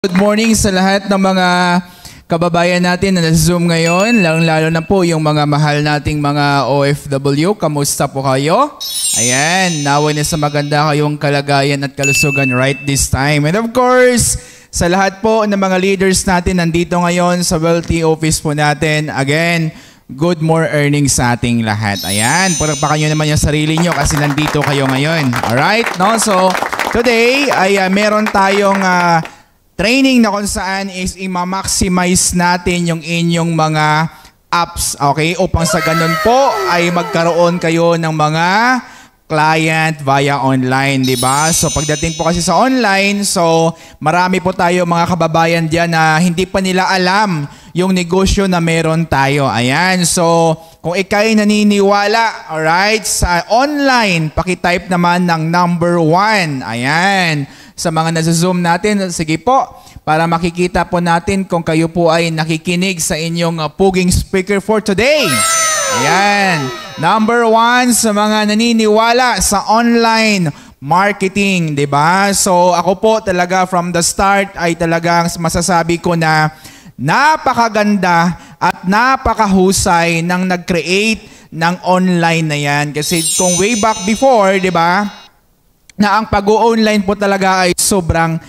Good morning sa lahat ng mga kababayan natin na nasa zoom ngayon, lang lalo na po yung mga mahal nating mga OFW. Kamusta po kayo? Ayan, nawa na sa maganda kayong kalagayan at kalusugan right this time. And of course, sa lahat po ng mga leaders natin nandito ngayon sa wealthy office po natin. Again, good more earnings sa ating lahat. Ayan, palakpakan nyo naman yung sarili nyo kasi nandito kayo ngayon. Alright? No? So, today ay uh, meron tayong... Uh, Training na kung saan is i-maximize natin yung inyong mga apps, okay? Upang sa ganun po ay magkaroon kayo ng mga client via online, di ba? So pagdating po kasi sa online, so marami po tayo mga kababayan diyan na hindi pa nila alam yung negosyo na meron tayo. Ayan, so kung ikay naniniwala, all right, sa online, paki-type naman ng number one. Ayan sa mga nasa-zoom natin. Sige po, para makikita po natin kung kayo po ay nakikinig sa inyong ah, puging speaker for today. Ayan. Number one sa mga naniniwala sa online marketing, di ba? So ako po talaga from the start ay talagang masasabi ko na napakaganda at napakahusay ng nag-create ng online na yan. Kasi kung way back before, di ba, na ang pag-online po talaga ay sobrang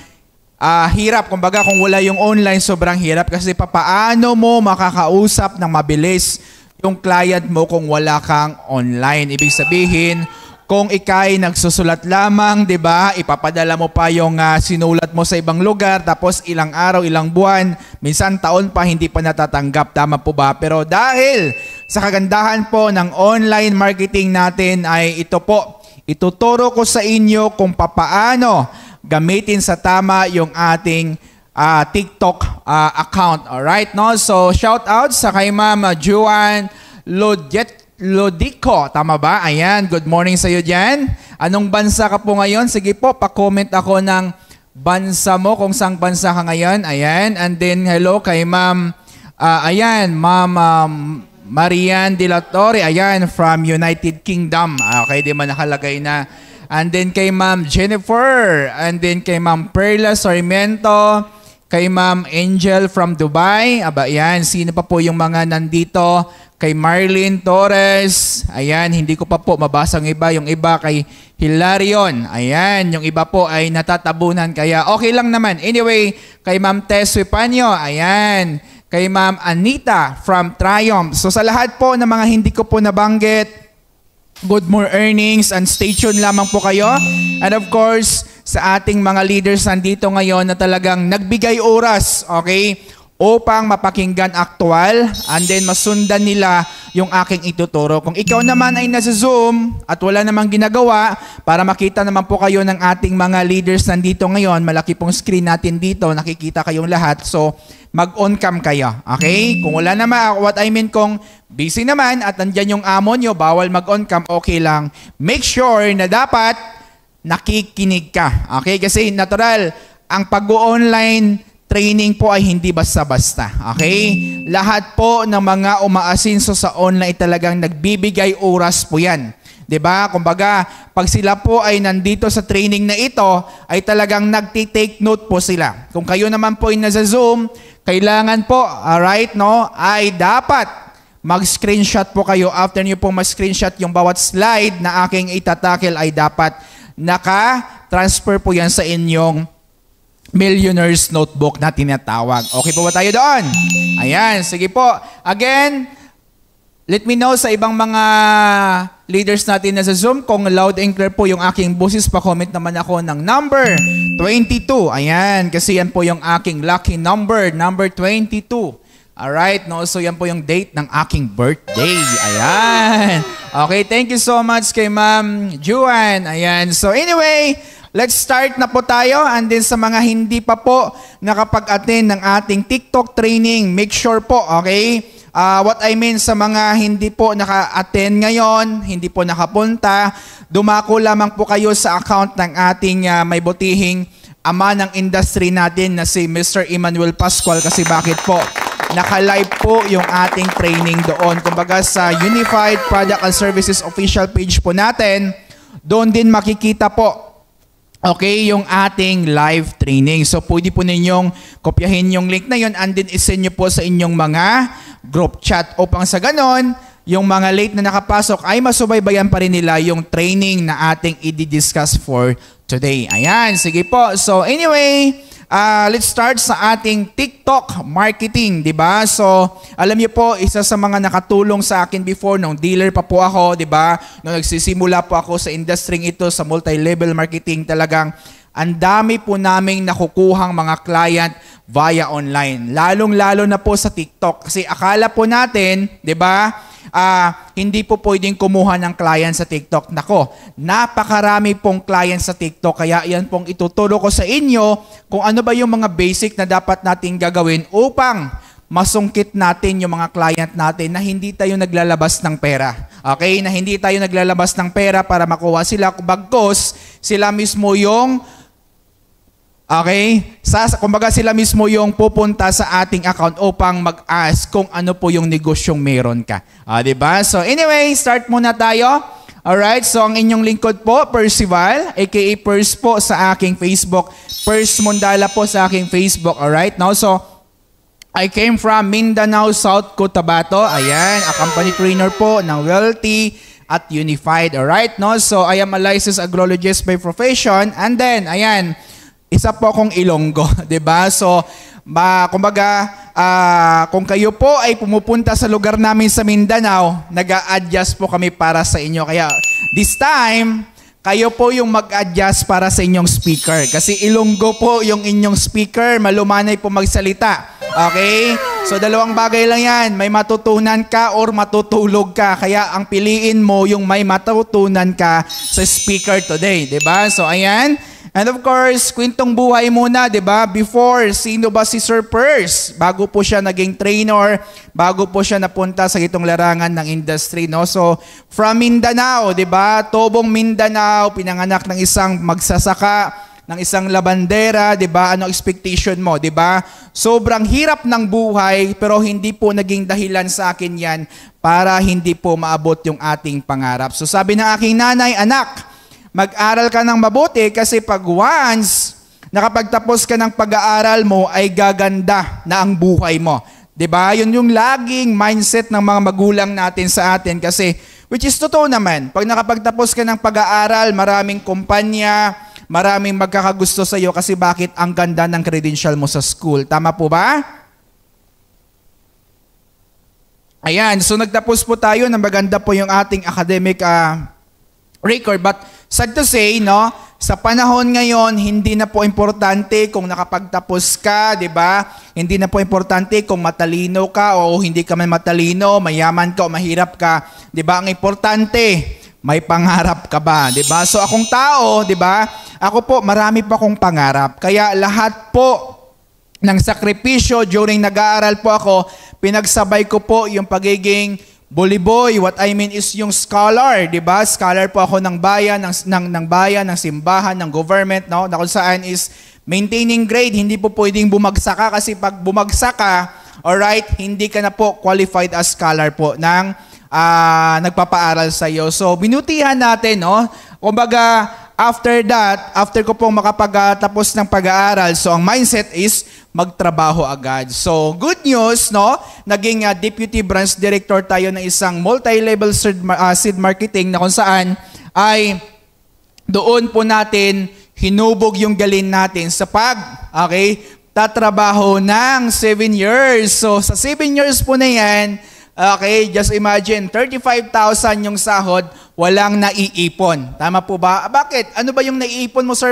uh, hirap. Kumbaga kung wala yung online, sobrang hirap kasi paano mo makakausap ng mabilis yung client mo kung wala kang online. Ibig sabihin, kung ikay nagsusulat lamang, 'di ba? Ipapadala mo pa yung uh, sinulat mo sa ibang lugar tapos ilang araw, ilang buwan, minsan taon pa hindi pa natatanggap, tama po ba? Pero dahil sa kagandahan po ng online marketing natin ay ito po Ituturo ko sa inyo kung papaano gamitin sa tama yung ating uh, TikTok uh, account. right, no? So, shout out sa kay Ma'am Juan Lodjet Lodico, tama ba? Ayan, good morning sa iyo diyan. Anong bansa ka po ngayon? Sige po, pa-comment ako ng bansa mo kung saan bansa ka ngayon. Ayan, and then hello kay Ma'am uh, ayan, Ma'am um, Marian De La Torre, ayan, from United Kingdom. Ah, okay, di ba nakalagay na. And then kay Ma'am Jennifer. And then kay Ma'am Perla Sarmiento. Kay Ma'am Angel from Dubai. Aba, ayan, sino pa po yung mga nandito? Kay Marlene Torres. Ayan, hindi ko pa po mabasa ang iba. Yung iba kay Hilarion. Ayan, yung iba po ay natatabunan. Kaya okay lang naman. Anyway, kay Ma'am Tess Wipanyo. Ayan kay Ma'am Anita from Triumph. So sa lahat po ng mga hindi ko po nabanggit, good more earnings and stay tuned lamang po kayo. And of course, sa ating mga leaders nandito ngayon na talagang nagbigay oras, okay? upang mapakinggan aktual and then masundan nila yung aking ituturo. Kung ikaw naman ay nasa Zoom at wala namang ginagawa, para makita naman po kayo ng ating mga leaders nandito ngayon, malaki pong screen natin dito, nakikita kayong lahat. So, mag-on cam kayo. Okay? Kung wala naman, what I mean kung busy naman at nandyan yung amo nyo, bawal mag-on cam, okay lang. Make sure na dapat nakikinig ka. Okay? Kasi natural, ang pag-online Training po ay hindi basta-basta. Okay? Lahat po ng mga umaasinso sa online talagang nagbibigay oras po yan. 'Di ba? Kumbaga, pag sila po ay nandito sa training na ito, ay talagang nagti-take note po sila. Kung kayo naman po ay nasa Zoom, kailangan po, alright, no? Ay dapat mag-screenshot po kayo. After niyo po ma-screenshot yung bawat slide na aking itatakel ay dapat naka-transfer po yan sa inyong Millionaire's Notebook na tinatawag. Okay po ba tayo doon? Ayan, sige po. Again, let me know sa ibang mga leaders natin na sa Zoom kung loud and clear po yung aking boses. Pa-comment naman ako ng number 22. Ayan, kasi yan po yung aking lucky number, number 22. Alright, no? So yan po yung date ng aking birthday. Ayan. Okay, thank you so much kay Ma'am Juan. Ayan. So anyway, Let's start na po tayo and then sa mga hindi pa po nakapag-attend ng ating TikTok training, make sure po, okay? Uh, what I mean sa mga hindi po naka-attend ngayon, hindi po nakapunta, dumako lamang po kayo sa account ng ating uh, may butihing ama ng industry natin na si Mr. Emmanuel Pascual kasi bakit po? Naka-live po yung ating training doon. Kumbaga sa Unified Product and Services official page po natin, doon din makikita po Okay, yung ating live training. So pwede po ninyong kopyahin yung link na yon and then isend nyo po sa inyong mga group chat upang sa ganon, yung mga late na nakapasok ay masubaybayan pa rin nila yung training na ating i-discuss for today. Ayan, sige po. So anyway, uh, let's start sa ating TikTok marketing, 'di ba? So, alam niyo po, isa sa mga nakatulong sa akin before nung dealer pa po ako, 'di ba? Nung nagsisimula po ako sa industry ito sa multi-level marketing, talagang ang dami po naming nakukuhang mga client via online. Lalong-lalo na po sa TikTok kasi akala po natin, 'di ba? uh, hindi po pwedeng kumuha ng client sa TikTok. Nako, napakarami pong client sa TikTok. Kaya yan pong ituturo ko sa inyo kung ano ba yung mga basic na dapat natin gagawin upang masungkit natin yung mga client natin na hindi tayo naglalabas ng pera. Okay? Na hindi tayo naglalabas ng pera para makuha sila. Bagkos, sila mismo yung Okay? Sa, kumbaga sila mismo yung pupunta sa ating account upang mag-ask kung ano po yung negosyong meron ka. Ah, di ba? So anyway, start muna tayo. Alright, so ang inyong lingkod po, Percival, aka Pers po sa aking Facebook. Pers Mundala po sa aking Facebook, alright? Now, so, I came from Mindanao, South Cotabato. Ayan, a company trainer po ng Wealthy at Unified, alright? No? So, I am a licensed agrologist by profession. And then, ayan, isa po akong Ilonggo, 'di ba? So, ma, kumbaga, uh, kung kayo po ay pumupunta sa lugar namin sa Mindanao, nag-a-adjust po kami para sa inyo. Kaya this time, kayo po yung mag-adjust para sa inyong speaker. Kasi Ilonggo po yung inyong speaker, malumanay po magsalita. Okay? So dalawang bagay lang yan, may matutunan ka or matutulog ka. Kaya ang piliin mo yung may matutunan ka sa speaker today, 'di ba? So ayan, And of course, kwentong buhay muna, 'di ba? Before sino ba si Sir Purse? Bago po siya naging trainer, bago po siya napunta sa itong larangan ng industry, no? So, from Mindanao, 'di ba? Tobong Mindanao, pinanganak ng isang magsasaka, ng isang labandera, 'di ba? Ano expectation mo, 'di ba? Sobrang hirap ng buhay pero hindi po naging dahilan sa akin 'yan para hindi po maabot yung ating pangarap. So sabi ng aking nanay, anak, Mag-aral ka ng mabuti kasi pag once nakapagtapos ka ng pag-aaral mo ay gaganda na ang buhay mo. 'Di ba? 'Yun yung laging mindset ng mga magulang natin sa atin kasi which is totoo naman. Pag nakapagtapos ka ng pag-aaral, maraming kumpanya, maraming magkakagusto sa iyo kasi bakit ang ganda ng credential mo sa school. Tama po ba? Ayan, so nagtapos po tayo na maganda po yung ating academic uh, record. But Sad to say, no, sa panahon ngayon, hindi na po importante kung nakapagtapos ka, 'di ba? Hindi na po importante kung matalino ka o hindi ka man matalino, mayaman ka o mahirap ka, 'di ba? Ang importante, may pangarap ka ba, 'di ba? So akong tao, 'di ba? Ako po, marami pa akong pangarap. Kaya lahat po ng sakripisyo during nag-aaral po ako, pinagsabay ko po yung pagiging Buliboy, what I mean is yung scholar, 'di ba? Scholar po ako ng bayan, ng ng, ng bayan, ng simbahan, ng government, no? Na kung saan is maintaining grade, hindi po pwedeng bumagsak ka kasi pag bumagsak ka, all right, hindi ka na po qualified as scholar po ng uh, nagpapaaral sa iyo. So binutihan natin, no? Kumbaga, after that, after ko pong makapagtapos ah, ng pag-aaral, so ang mindset is magtrabaho agad. So, good news, no? Naging uh, deputy branch director tayo ng isang multi-level seed, uh, seed marketing na kung saan ay doon po natin hinubog yung galin natin sa pag, okay, tatrabaho ng 7 years. So, sa 7 years po na yan, okay, just imagine, 35,000 yung sahod, walang naiipon. Tama po ba? Ah, bakit? Ano ba yung naiipon mo, sir,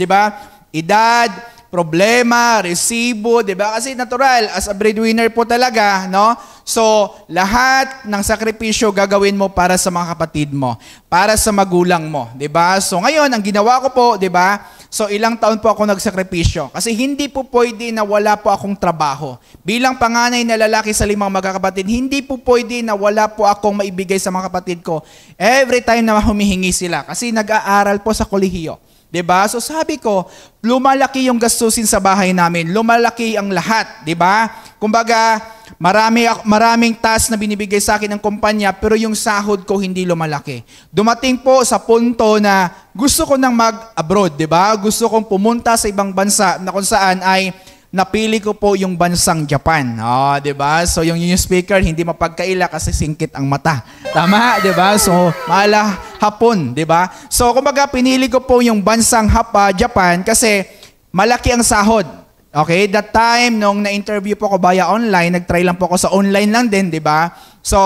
Di ba? Edad, problema, resibo, 'di ba? Kasi natural as a breadwinner po talaga, no? So, lahat ng sakripisyo gagawin mo para sa mga kapatid mo, para sa magulang mo, 'di ba? So, ngayon ang ginawa ko po, 'di ba? So, ilang taon po ako nagsakripisyo kasi hindi po pwede na wala po akong trabaho. Bilang panganay na lalaki sa limang magkakapatid, hindi po pwede na wala po akong maibigay sa mga kapatid ko every time na humihingi sila kasi nag-aaral po sa kolehiyo ba? Diba? So sabi ko, lumalaki yung gastusin sa bahay namin. Lumalaki ang lahat, 'di ba? Kumbaga, marami maraming task na binibigay sa akin ng kumpanya pero yung sahod ko hindi lumalaki. Dumating po sa punto na gusto ko nang mag-abroad, 'di ba? Gusto kong pumunta sa ibang bansa na kung saan ay napili ko po yung bansang Japan. Oh, 'di ba? So yung new speaker hindi mapagkaila kasi singkit ang mata. Tama, 'di ba? So mala hapon, 'di ba? So kumbaga pinili ko po yung bansang Hapa, ah, Japan kasi malaki ang sahod. Okay, that time nung na-interview po ko via online, nag-try lang po ako sa online lang din, 'di ba? So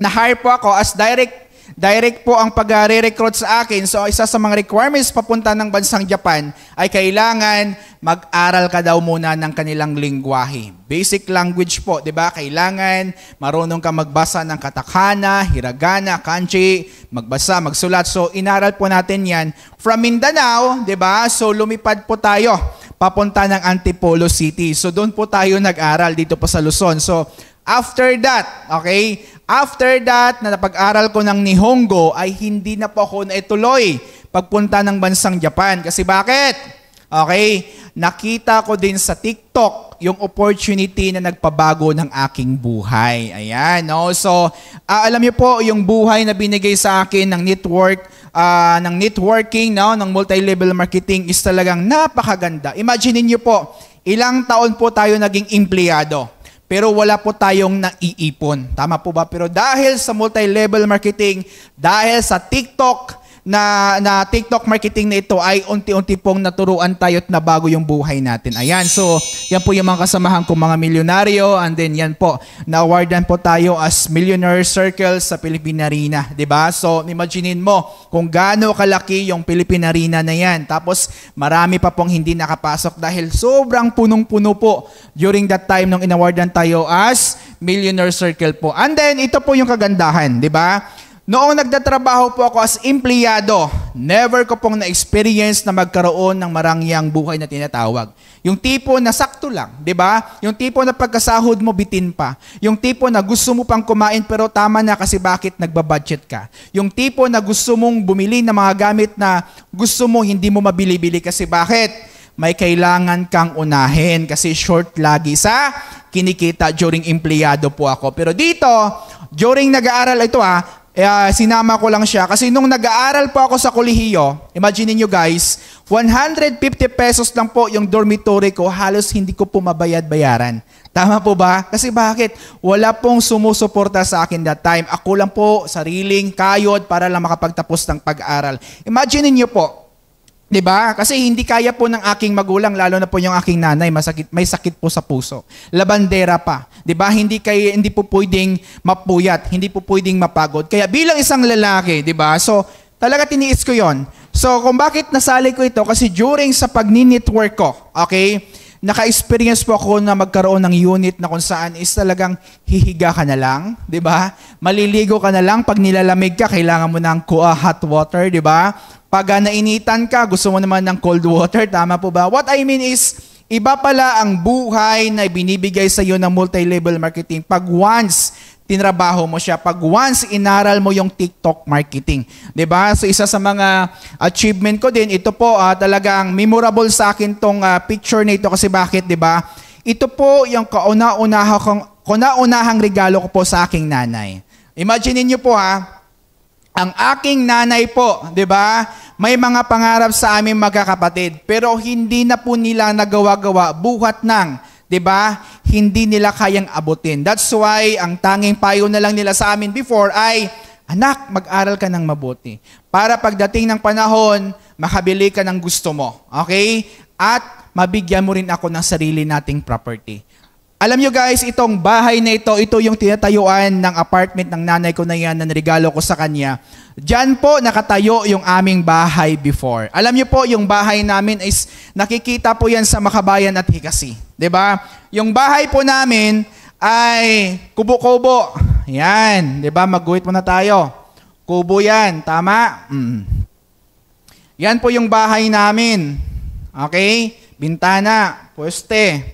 na-hire po ako as direct Direct po ang pag-re-recruit sa akin. So isa sa mga requirements papunta ng bansang Japan ay kailangan mag-aral ka daw muna ng kanilang lingwahe. Basic language po, 'di ba? Kailangan marunong ka magbasa ng katakana, hiragana, kanji, magbasa, magsulat. So inaral po natin 'yan from Mindanao, 'di ba? So lumipad po tayo papunta ng Antipolo City. So doon po tayo nag-aral dito po sa Luzon. So After that, okay? After that, na napag-aral ko ng Nihongo, ay hindi na po ako naituloy pagpunta ng bansang Japan. Kasi bakit? Okay, nakita ko din sa TikTok yung opportunity na nagpabago ng aking buhay. Ayan, no? So, uh, alam niyo po, yung buhay na binigay sa akin ng network, uh, ng networking, no? ng multi-level marketing is talagang napakaganda. Imagine niyo po, ilang taon po tayo naging empleyado pero wala po tayong naiipon. Tama po ba? Pero dahil sa multi-level marketing, dahil sa TikTok, na, na TikTok marketing na ito ay unti-unti pong naturuan tayo at nabago yung buhay natin. Ayan, so yan po yung mga kasamahan kong mga milyonaryo and then yan po, na-awardan po tayo as Millionaire Circle sa Philippine Arena, 'di ba So imaginein mo kung gaano kalaki yung Philippine Arena na yan. Tapos marami pa pong hindi nakapasok dahil sobrang punong-puno po during that time nung inawardan tayo as Millionaire Circle po. And then ito po yung kagandahan, 'di ba? Noong nagtatrabaho po ako as empleyado, never ko pong na-experience na magkaroon ng marangyang buhay na tinatawag. Yung tipo na sakto lang, di ba? Yung tipo na pagkasahod mo bitin pa. Yung tipo na gusto mo pang kumain pero tama na kasi bakit nagbabudget ka. Yung tipo na gusto mong bumili ng mga gamit na gusto mo hindi mo mabili-bili kasi bakit? May kailangan kang unahin kasi short lagi sa kinikita during empleyado po ako. Pero dito, during nag-aaral ito ha, ah, uh, sinama ko lang siya. Kasi nung nag-aaral po ako sa kolehiyo, imagine niyo guys, 150 pesos lang po yung dormitory ko, halos hindi ko po mabayad-bayaran. Tama po ba? Kasi bakit? Wala pong sumusuporta sa akin that time. Ako lang po, sariling, kayod, para lang makapagtapos ng pag aaral Imagine niyo po, 'Di ba? Kasi hindi kaya po ng aking magulang lalo na po yung aking nanay, masakit may sakit po sa puso. Labandera pa, 'di ba? Hindi kaya hindi po pwedeng mapuyat, hindi po pwedeng mapagod. Kaya bilang isang lalaki, 'di ba? So, talaga tiniis ko 'yon. So, kung bakit nasali ko ito kasi during sa pagni-network ko, okay? naka-experience po ako na magkaroon ng unit na kung saan is talagang hihiga ka na lang, 'di ba? Maliligo ka na lang pag nilalamig ka, kailangan mo ng kuha hot water, 'di ba? Pag uh, nainitan ka, gusto mo naman ng cold water, tama po ba? What I mean is iba pala ang buhay na binibigay sa iyo ng multi-level marketing. Pag once tinrabaho mo siya pag once inaral mo yung TikTok marketing. 'Di ba? So isa sa mga achievement ko din, ito po uh, ah, talagang memorable sa akin tong uh, picture nito kasi bakit 'di ba? Ito po yung kauna unahang kong kauna-unahang regalo ko po sa aking nanay. Imagine niyo po ha, ang aking nanay po, 'di ba? May mga pangarap sa aming magkakapatid, pero hindi na po nila nagawa-gawa buhat ng 'di ba? Hindi nila kayang abutin. That's why ang tanging payo na lang nila sa amin before ay anak, mag-aral ka ng mabuti para pagdating ng panahon, makabili ka ng gusto mo. Okay? At mabigyan mo rin ako ng sarili nating property. Alam nyo guys, itong bahay na ito, ito yung tinatayuan ng apartment ng nanay ko na yan na regalo ko sa kanya. Diyan po nakatayo yung aming bahay before. Alam nyo po, yung bahay namin is nakikita po yan sa Makabayan at Hikasi. ba? Diba? Yung bahay po namin ay kubo-kubo. Yan, 'di ba? Maguhit muna tayo. Kubo 'yan, tama? Mm. Yan po yung bahay namin. Okay? Bintana, poste,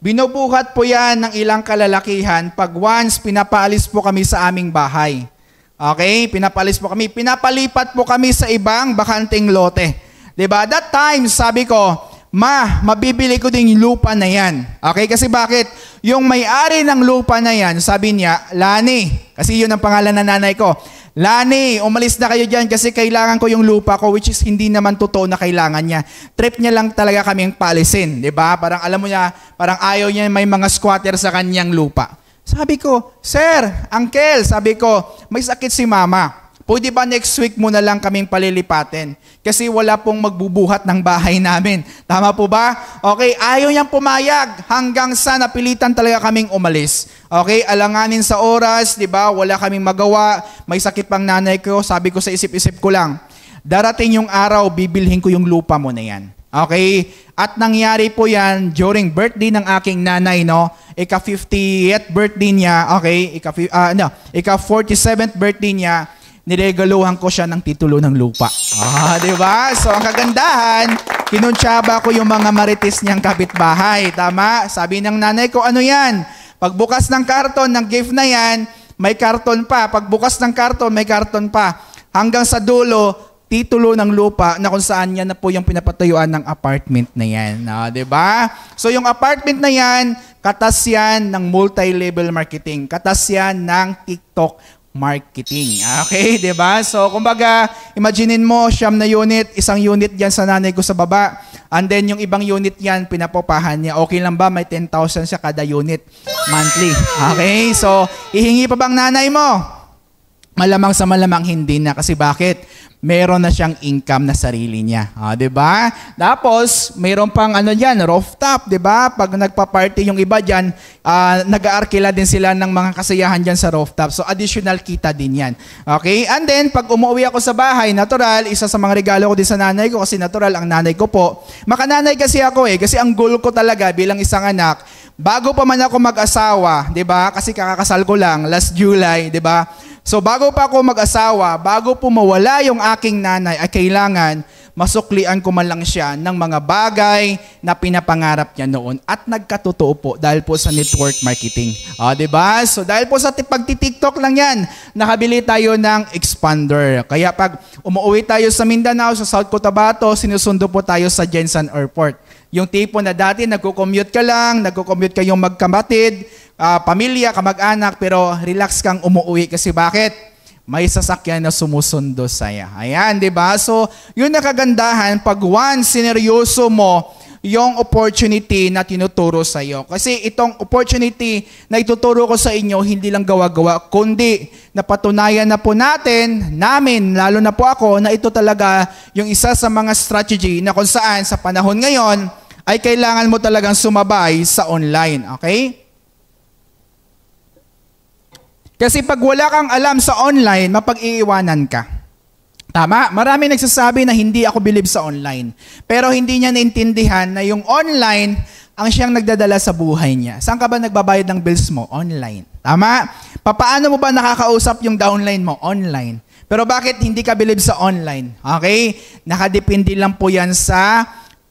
Binubuhat po yan ng ilang kalalakihan pag once pinapaalis po kami sa aming bahay. Okay, pinapaalis po kami. Pinapalipat po kami sa ibang bakanting lote. ba diba? That time, sabi ko, ma, mabibili ko din lupa na yan. Okay, kasi bakit? Yung may-ari ng lupa na yan, sabi niya, Lani, kasi yun ang pangalan ng nanay ko. Lani, umalis na kayo dyan kasi kailangan ko yung lupa ko which is hindi naman totoo na kailangan niya. Trip niya lang talaga kami ang palisin, di ba? Parang alam mo niya, parang ayaw niya may mga squatter sa kanyang lupa. Sabi ko, Sir, Uncle, sabi ko, may sakit si Mama. Pwede ba next week mo na lang kaming palilipatin? Kasi wala pong magbubuhat ng bahay namin. Tama po ba? Okay, ayaw niyang pumayag hanggang sa napilitan talaga kaming umalis. Okay, alanganin sa oras, di ba? Wala kaming magawa. May sakit pang nanay ko. Sabi ko sa isip-isip ko lang, darating yung araw, bibilhin ko yung lupa mo na yan. Okay? At nangyari po yan during birthday ng aking nanay, no? Ika-50th birthday niya, okay? Ika, uh, ah, no, ika-47th birthday niya, niregaluhan ko siya ng titulo ng lupa. Ah, di ba? So, ang kagandahan, kinuntsaba ko yung mga marites niyang kapitbahay. Tama? Sabi ng nanay ko, ano yan? Pagbukas ng karton, ng gift na yan, may karton pa. Pagbukas ng karton, may karton pa. Hanggang sa dulo, titulo ng lupa na kung saan niya na po yung pinapatayuan ng apartment na yan. No, ah, ba? Diba? So yung apartment na yan, katas yan ng multi-level marketing, katas yan ng TikTok marketing. Ah, okay, 'di ba? So kumbaga, imaginein mo siyam na unit, isang unit 'yan sa nanay ko sa baba. And then yung ibang unit 'yan pinapopahan niya. Okay lang ba may 10,000 siya kada unit monthly? Okay? So, ihingi pa bang nanay mo? Malamang sa malamang hindi na kasi bakit? meron na siyang income na sarili niya. Ah, 'di ba? Tapos, meron pang ano diyan, rooftop, 'di ba? Pag nagpa-party yung iba diyan, ah, nag-aarkila din sila ng mga kasayahan diyan sa rooftop. So additional kita din 'yan. Okay? And then pag umuwi ako sa bahay, natural, isa sa mga regalo ko din sa nanay ko kasi natural ang nanay ko po. Makananay kasi ako eh kasi ang goal ko talaga bilang isang anak, bago pa man ako mag-asawa, 'di ba? Kasi kakakasal ko lang last July, 'di ba? So bago pa ako mag-asawa, bago po mawala yung aking nanay, ay kailangan masuklian ko man lang siya ng mga bagay na pinapangarap niya noon at nagkatotoo po dahil po sa network marketing. O, oh, ah, di ba? So dahil po sa pagti-TikTok lang yan, nakabili tayo ng expander. Kaya pag umuwi tayo sa Mindanao, sa South Cotabato, sinusundo po tayo sa Jensen Airport. Yung tipo na dati nagko-commute ka lang, nagko-commute kayong magkamatid, uh, pamilya, kamag-anak, pero relax kang umuwi kasi bakit? May sasakyan na sumusundo sa'ya. Ayan, di ba? So, yun nakagandahan pag once sineryoso mo yung opportunity na tinuturo sa iyo. Kasi itong opportunity na ituturo ko sa inyo, hindi lang gawa-gawa, kundi napatunayan na po natin, namin, lalo na po ako, na ito talaga yung isa sa mga strategy na kung saan sa panahon ngayon ay kailangan mo talagang sumabay sa online. Okay? Kasi pag wala kang alam sa online, mapag-iiwanan ka. Tama, marami nagsasabi na hindi ako believe sa online. Pero hindi niya naintindihan na yung online ang siyang nagdadala sa buhay niya. Saan ka ba nagbabayad ng bills mo? Online. Tama? Papaano mo ba nakakausap yung downline mo? Online. Pero bakit hindi ka believe sa online? Okay? Nakadepende lang po yan sa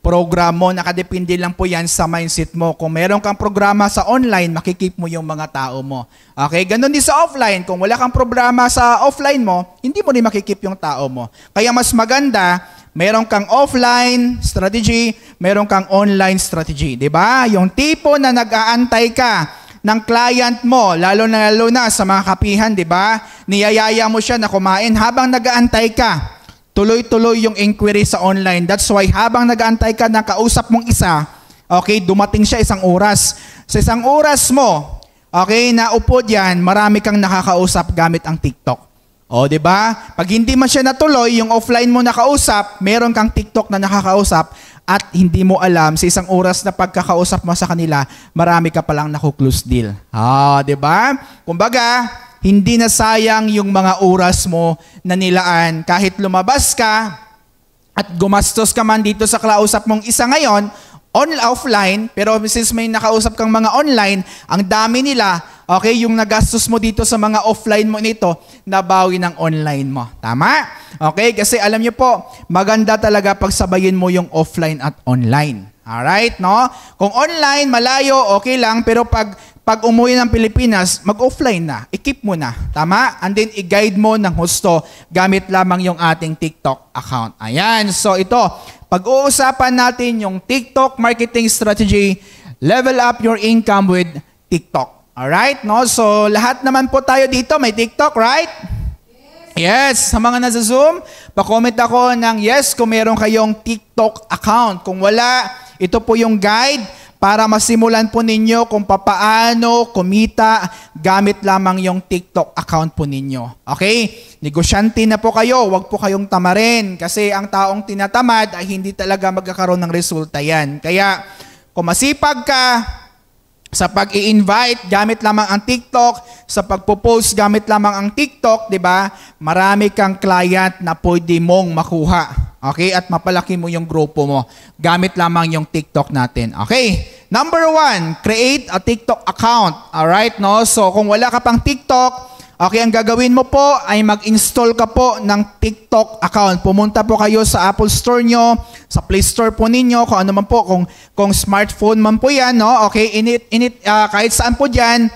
program mo, nakadepende lang po yan sa mindset mo. Kung meron kang programa sa online, makikip mo yung mga tao mo. Okay, ganun din sa offline. Kung wala kang programa sa offline mo, hindi mo rin makikip yung tao mo. Kaya mas maganda, meron kang offline strategy, meron kang online strategy. ba? Diba? Yung tipo na nag-aantay ka ng client mo, lalo na lalo na sa mga kapihan, 'di ba? Niyayaya mo siya na kumain habang nag-aantay ka tuloy-tuloy yung inquiry sa online. That's why habang nag-aantay ka, nakausap mong isa, okay, dumating siya isang oras. Sa isang oras mo, okay, naupo diyan, marami kang nakakausap gamit ang TikTok. O, di ba? Pag hindi man siya natuloy, yung offline mo nakausap, meron kang TikTok na nakakausap at hindi mo alam sa isang oras na pagkakausap mo sa kanila, marami ka palang naku-close deal. Ah, di ba? Kumbaga, hindi na sayang yung mga oras mo na nilaan. Kahit lumabas ka at gumastos ka man dito sa klausap mong isa ngayon, on offline, pero since may nakausap kang mga online, ang dami nila, okay, yung nagastos mo dito sa mga offline mo nito, nabawi ng online mo. Tama? Okay, kasi alam niyo po, maganda talaga pagsabayin mo yung offline at online. Alright, no? Kung online, malayo, okay lang. Pero pag pag umuwi ng Pilipinas, mag-offline na. I-keep mo na. Tama? And then, i-guide mo ng husto gamit lamang yung ating TikTok account. Ayan. So, ito. Pag-uusapan natin yung TikTok marketing strategy, level up your income with TikTok. Alright? No? So, lahat naman po tayo dito may TikTok, right? Yes, sa mga nasa Zoom, pa-comment ako ng yes kung meron kayong TikTok account. Kung wala, ito po yung guide para masimulan po ninyo kung papaano kumita gamit lamang yung TikTok account po ninyo. Okay? Negosyante na po kayo, wag po kayong tamarin kasi ang taong tinatamad ay hindi talaga magkakaroon ng resulta yan. Kaya kung masipag ka, sa pag i invite gamit lamang ang TikTok, sa pagpo-post gamit lamang ang TikTok, 'di ba? Marami kang client na pwede mong makuha. Okay? At mapalaki mo yung grupo mo gamit lamang yung TikTok natin. Okay? Number one, create a TikTok account. All right, no? So kung wala ka pang TikTok, Okay, ang gagawin mo po ay mag-install ka po ng TikTok account. Pumunta po kayo sa Apple Store nyo, sa Play Store po ninyo, kung ano man po, kung, kung smartphone man po yan, no? Okay, init, init, uh, kahit saan po dyan,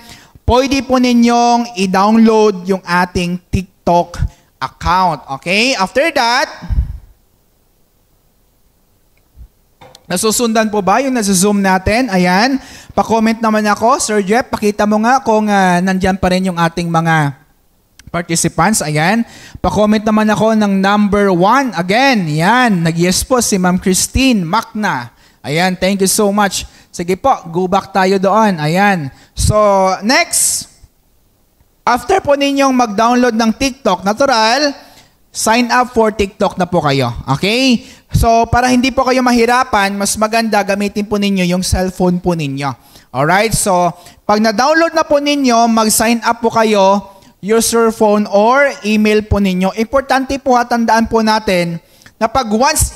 pwede po ninyong i-download yung ating TikTok account. Okay, after that, Nasusundan po ba yung nasa-zoom natin? Ayan. Pa-comment naman ako. Sir Jeff, pakita mo nga kung uh, nandyan pa rin yung ating mga participants. Ayan. Pa-comment naman ako ng number one. Again, yan. Nag-yes po si Ma'am Christine Makna. Ayan. Thank you so much. Sige po, go back tayo doon. Ayan. So, next. After po ninyong mag-download ng TikTok, natural, sign up for TikTok na po kayo. Okay? So, para hindi po kayo mahirapan, mas maganda gamitin po ninyo yung cellphone po ninyo. Alright? So, pag na-download na po ninyo, mag-sign up po kayo user phone or email po ninyo. Importante po at tandaan po natin na pag once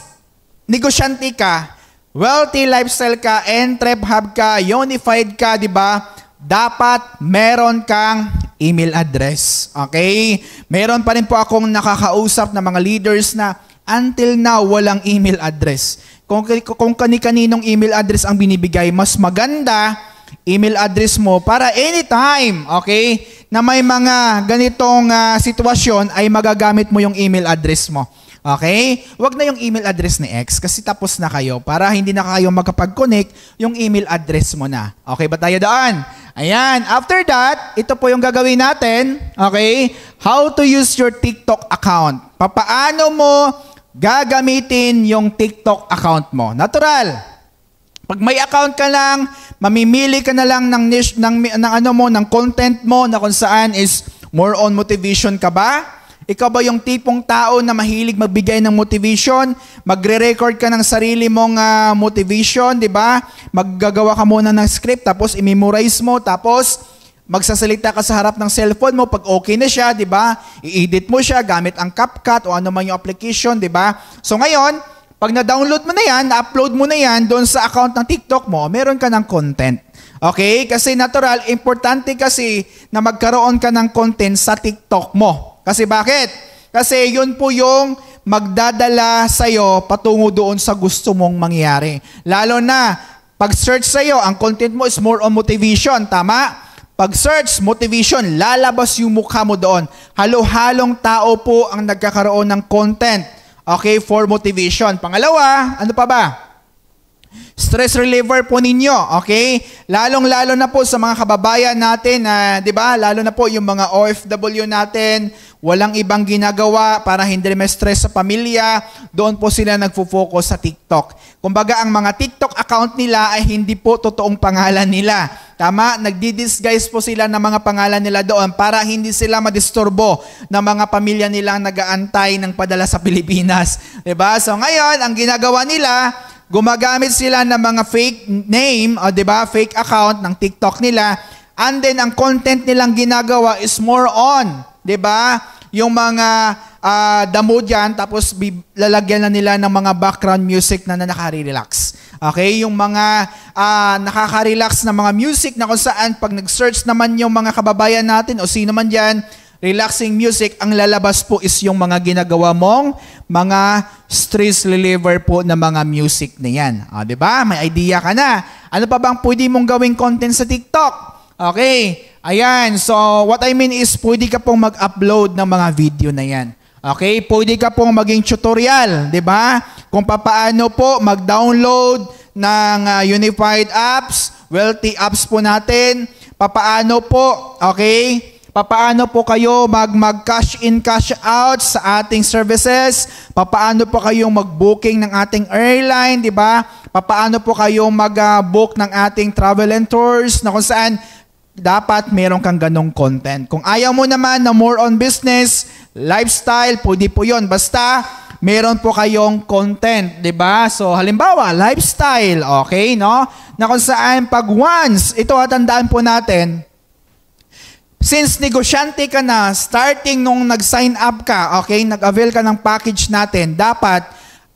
negosyante ka, wealthy lifestyle ka, entrep hub ka, unified ka, di ba? Dapat meron kang email address. Okay? Meron pa rin po akong nakakausap na mga leaders na Until now, walang email address. Kung, kung kani-kaninong email address ang binibigay, mas maganda email address mo para anytime, okay, na may mga ganitong uh, sitwasyon ay magagamit mo yung email address mo. Okay? Huwag na yung email address ni X kasi tapos na kayo para hindi na kayo magkapag-connect yung email address mo na. Okay ba tayo doon? Ayan. After that, ito po yung gagawin natin. Okay? How to use your TikTok account. Papaano mo gagamitin yung TikTok account mo. Natural. Pag may account ka lang, mamimili ka na lang ng niche ng, ng ano mo, ng content mo na kung saan is more on motivation ka ba? Ikaw ba yung tipong tao na mahilig magbigay ng motivation? Magre-record ka ng sarili mong uh, motivation, 'di ba? Maggagawa ka muna ng script tapos i-memorize mo tapos Magsasalita ka sa harap ng cellphone mo, pag okay na siya, di ba? I-edit mo siya gamit ang CapCut o ano man yung application, di ba? So ngayon, pag na-download mo na yan, na-upload mo na yan doon sa account ng TikTok mo, meron ka ng content. Okay? Kasi natural, importante kasi na magkaroon ka ng content sa TikTok mo. Kasi bakit? Kasi yun po yung magdadala sa'yo patungo doon sa gusto mong mangyari. Lalo na, pag search sa'yo, ang content mo is more on motivation, tama? Pag search motivation, lalabas yung mukha mo doon. Halo-halong tao po ang nagkakaroon ng content. Okay, for motivation. Pangalawa, ano pa ba? Stress reliever po ninyo, okay? Lalong-lalo na po sa mga kababayan natin na, 'di ba? Lalo na po yung mga OFW natin, walang ibang ginagawa para hindi may stress sa pamilya. Doon po sila nagfo-focus sa TikTok. Kumbaga, ang mga TikTok account nila ay hindi po totoong pangalan nila. Tama, nagdi-disguise po sila ng mga pangalan nila doon para hindi sila madisturbo ng mga pamilya nila nag-aantay ng padala sa Pilipinas. ba? Diba? So ngayon, ang ginagawa nila, gumagamit sila ng mga fake name, o 'di ba, fake account ng TikTok nila. And then ang content nilang ginagawa is more on, 'di ba? Yung mga uh, damo diyan tapos lalagyan na nila ng mga background music na, na relax Okay, yung mga uh, nakaka-relax na mga music na kung saan pag nag-search naman yung mga kababayan natin o sino man dyan, relaxing music, ang lalabas po is yung mga ginagawa mong mga stress reliever po na mga music na yan. O, ah, di ba? May idea ka na. Ano pa bang pwede mong gawing content sa TikTok? Okay, ayan. So, what I mean is pwede ka pong mag-upload ng mga video na yan. Okay, pwede ka pong maging tutorial, di ba? Kung paano po mag-download ng uh, unified apps, wealthy apps po natin, papaano po, okay? Papaano po kayo mag, mag cash in, cash out sa ating services? Papaano po kayong mag-booking ng ating airline, di ba? Papaano po kayo mag-book ah, ng ating travel and tours na kung saan dapat meron kang ganong content. Kung ayaw mo naman na more on business, lifestyle, pwede po yon Basta, meron po kayong content, 'di ba? So halimbawa, lifestyle, okay, no? Na kung saan pag once, ito tandaan po natin, since negosyante ka na, starting nung nag-sign up ka, okay, nag-avail ka ng package natin, dapat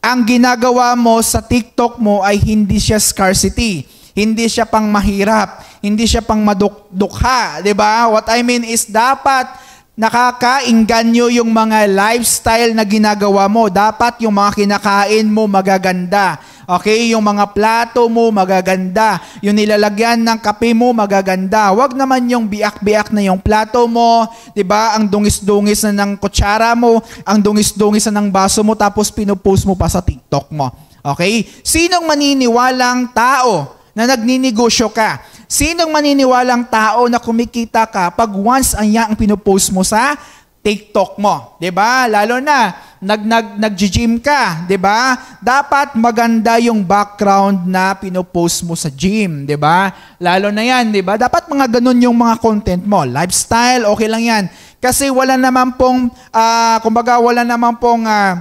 ang ginagawa mo sa TikTok mo ay hindi siya scarcity. Hindi siya pang mahirap, hindi siya pang madukha, 'di ba? What I mean is dapat nakakainganyo yung mga lifestyle na ginagawa mo. Dapat yung mga kinakain mo magaganda. Okay, yung mga plato mo magaganda. Yung nilalagyan ng kape mo magaganda. Huwag naman yung biak-biak na yung plato mo, 'di ba? Ang dungis-dungis na ng kutsara mo, ang dungis-dungis na ng baso mo tapos pinopost mo pa sa TikTok mo. Okay? Sinong maniniwalang tao na nagninegosyo ka? Sinong maniniwalang tao na kumikita ka pag once ang yan ang pinopost mo sa TikTok mo, 'di ba? Lalo na nag nag nag-gym ka, 'di ba? Dapat maganda yung background na pinopost mo sa gym, 'di ba? Lalo na 'yan, 'di ba? Dapat mga ganun yung mga content mo. Lifestyle, okay lang 'yan. Kasi wala naman pong uh, kumbaga wala naman pong uh,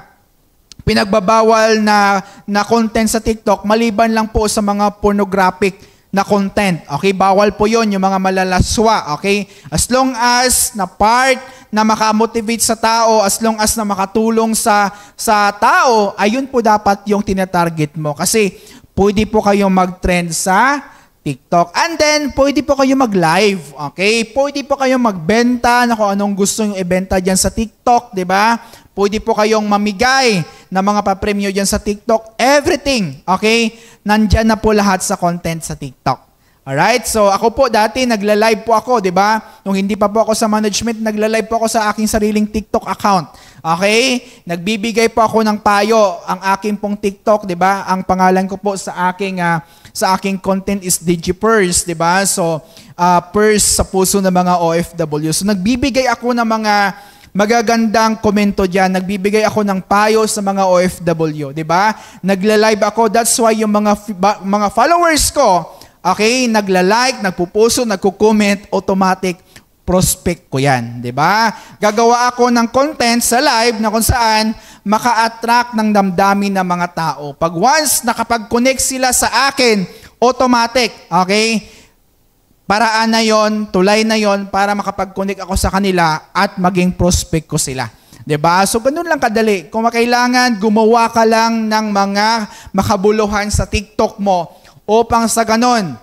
pinagbabawal na na content sa TikTok maliban lang po sa mga pornographic na content. Okay, bawal po yon yung mga malalaswa. Okay, as long as na part na makamotivate sa tao, as long as na makatulong sa, sa tao, ayun po dapat yung tinatarget mo. Kasi pwede po kayong mag-trend sa TikTok. And then, pwede po kayong mag-live. Okay? Pwede po kayong magbenta na kung anong gusto yung ibenta dyan sa TikTok, di ba? Pwede po kayong mamigay na mga papremyo dyan sa TikTok. Everything, okay? Nandyan na po lahat sa content sa TikTok. Alright? So ako po dati nagla-live po ako, 'di ba? Nung hindi pa po ako sa management, nagla-live po ako sa aking sariling TikTok account. Okay? Nagbibigay po ako ng payo ang aking pong TikTok, 'di ba? Ang pangalan ko po sa aking uh, sa aking content is DigiPurse, 'di ba? So uh, purse sa puso ng mga OFW. So nagbibigay ako ng mga magagandang komento diyan. Nagbibigay ako ng payo sa mga OFW, 'di ba? Nagla-live ako. That's why yung mga mga followers ko, okay, nagla-like, nagpupuso, nagko-comment, automatic prospect ko 'yan, 'di ba? Gagawa ako ng content sa live na kung saan maka-attract ng damdamin ng mga tao. Pag once nakapag-connect sila sa akin, automatic, okay? paraan na yon, tulay na yon para makapag-connect ako sa kanila at maging prospect ko sila. 'Di ba? So ganun lang kadali. Kung makailangan, gumawa ka lang ng mga makabuluhan sa TikTok mo upang sa ganun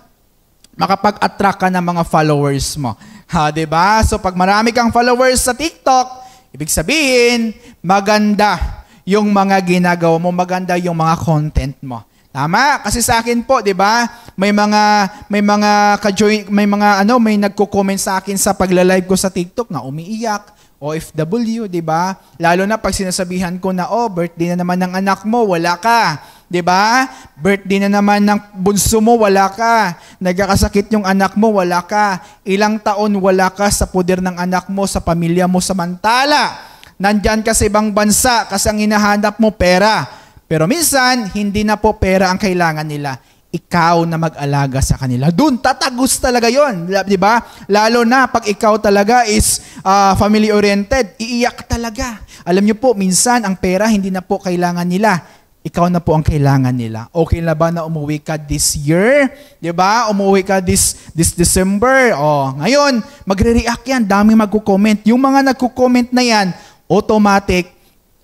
makapag-attract ka ng mga followers mo. Ha, 'di ba? So pag marami kang followers sa TikTok, ibig sabihin maganda yung mga ginagawa mo, maganda yung mga content mo. Tama, kasi sa akin po, 'di ba? May mga may mga kajoy, may mga ano, may nagko-comment sa akin sa pagla-live ko sa TikTok na umiiyak, OFW, 'di ba? Lalo na pag sinasabihan ko na, "Oh, birthday na naman ng anak mo, wala ka." 'Di ba? Birthday na naman ng bunso mo, wala ka. Nagkakasakit yung anak mo, wala ka. Ilang taon wala ka sa poder ng anak mo, sa pamilya mo samantala. Nandyan ka sa ibang bansa kasi ang hinahanap mo pera pero minsan, hindi na po pera ang kailangan nila. Ikaw na mag-alaga sa kanila. Doon, tatagos talaga yon, Di ba? Lalo na pag ikaw talaga is uh, family-oriented, iiyak talaga. Alam nyo po, minsan ang pera hindi na po kailangan nila. Ikaw na po ang kailangan nila. Okay na ba na umuwi ka this year? 'Di ba? Umuwi ka this this December. Oh, ngayon, magre-react 'yan, daming magko-comment. Yung mga nagko-comment na 'yan, automatic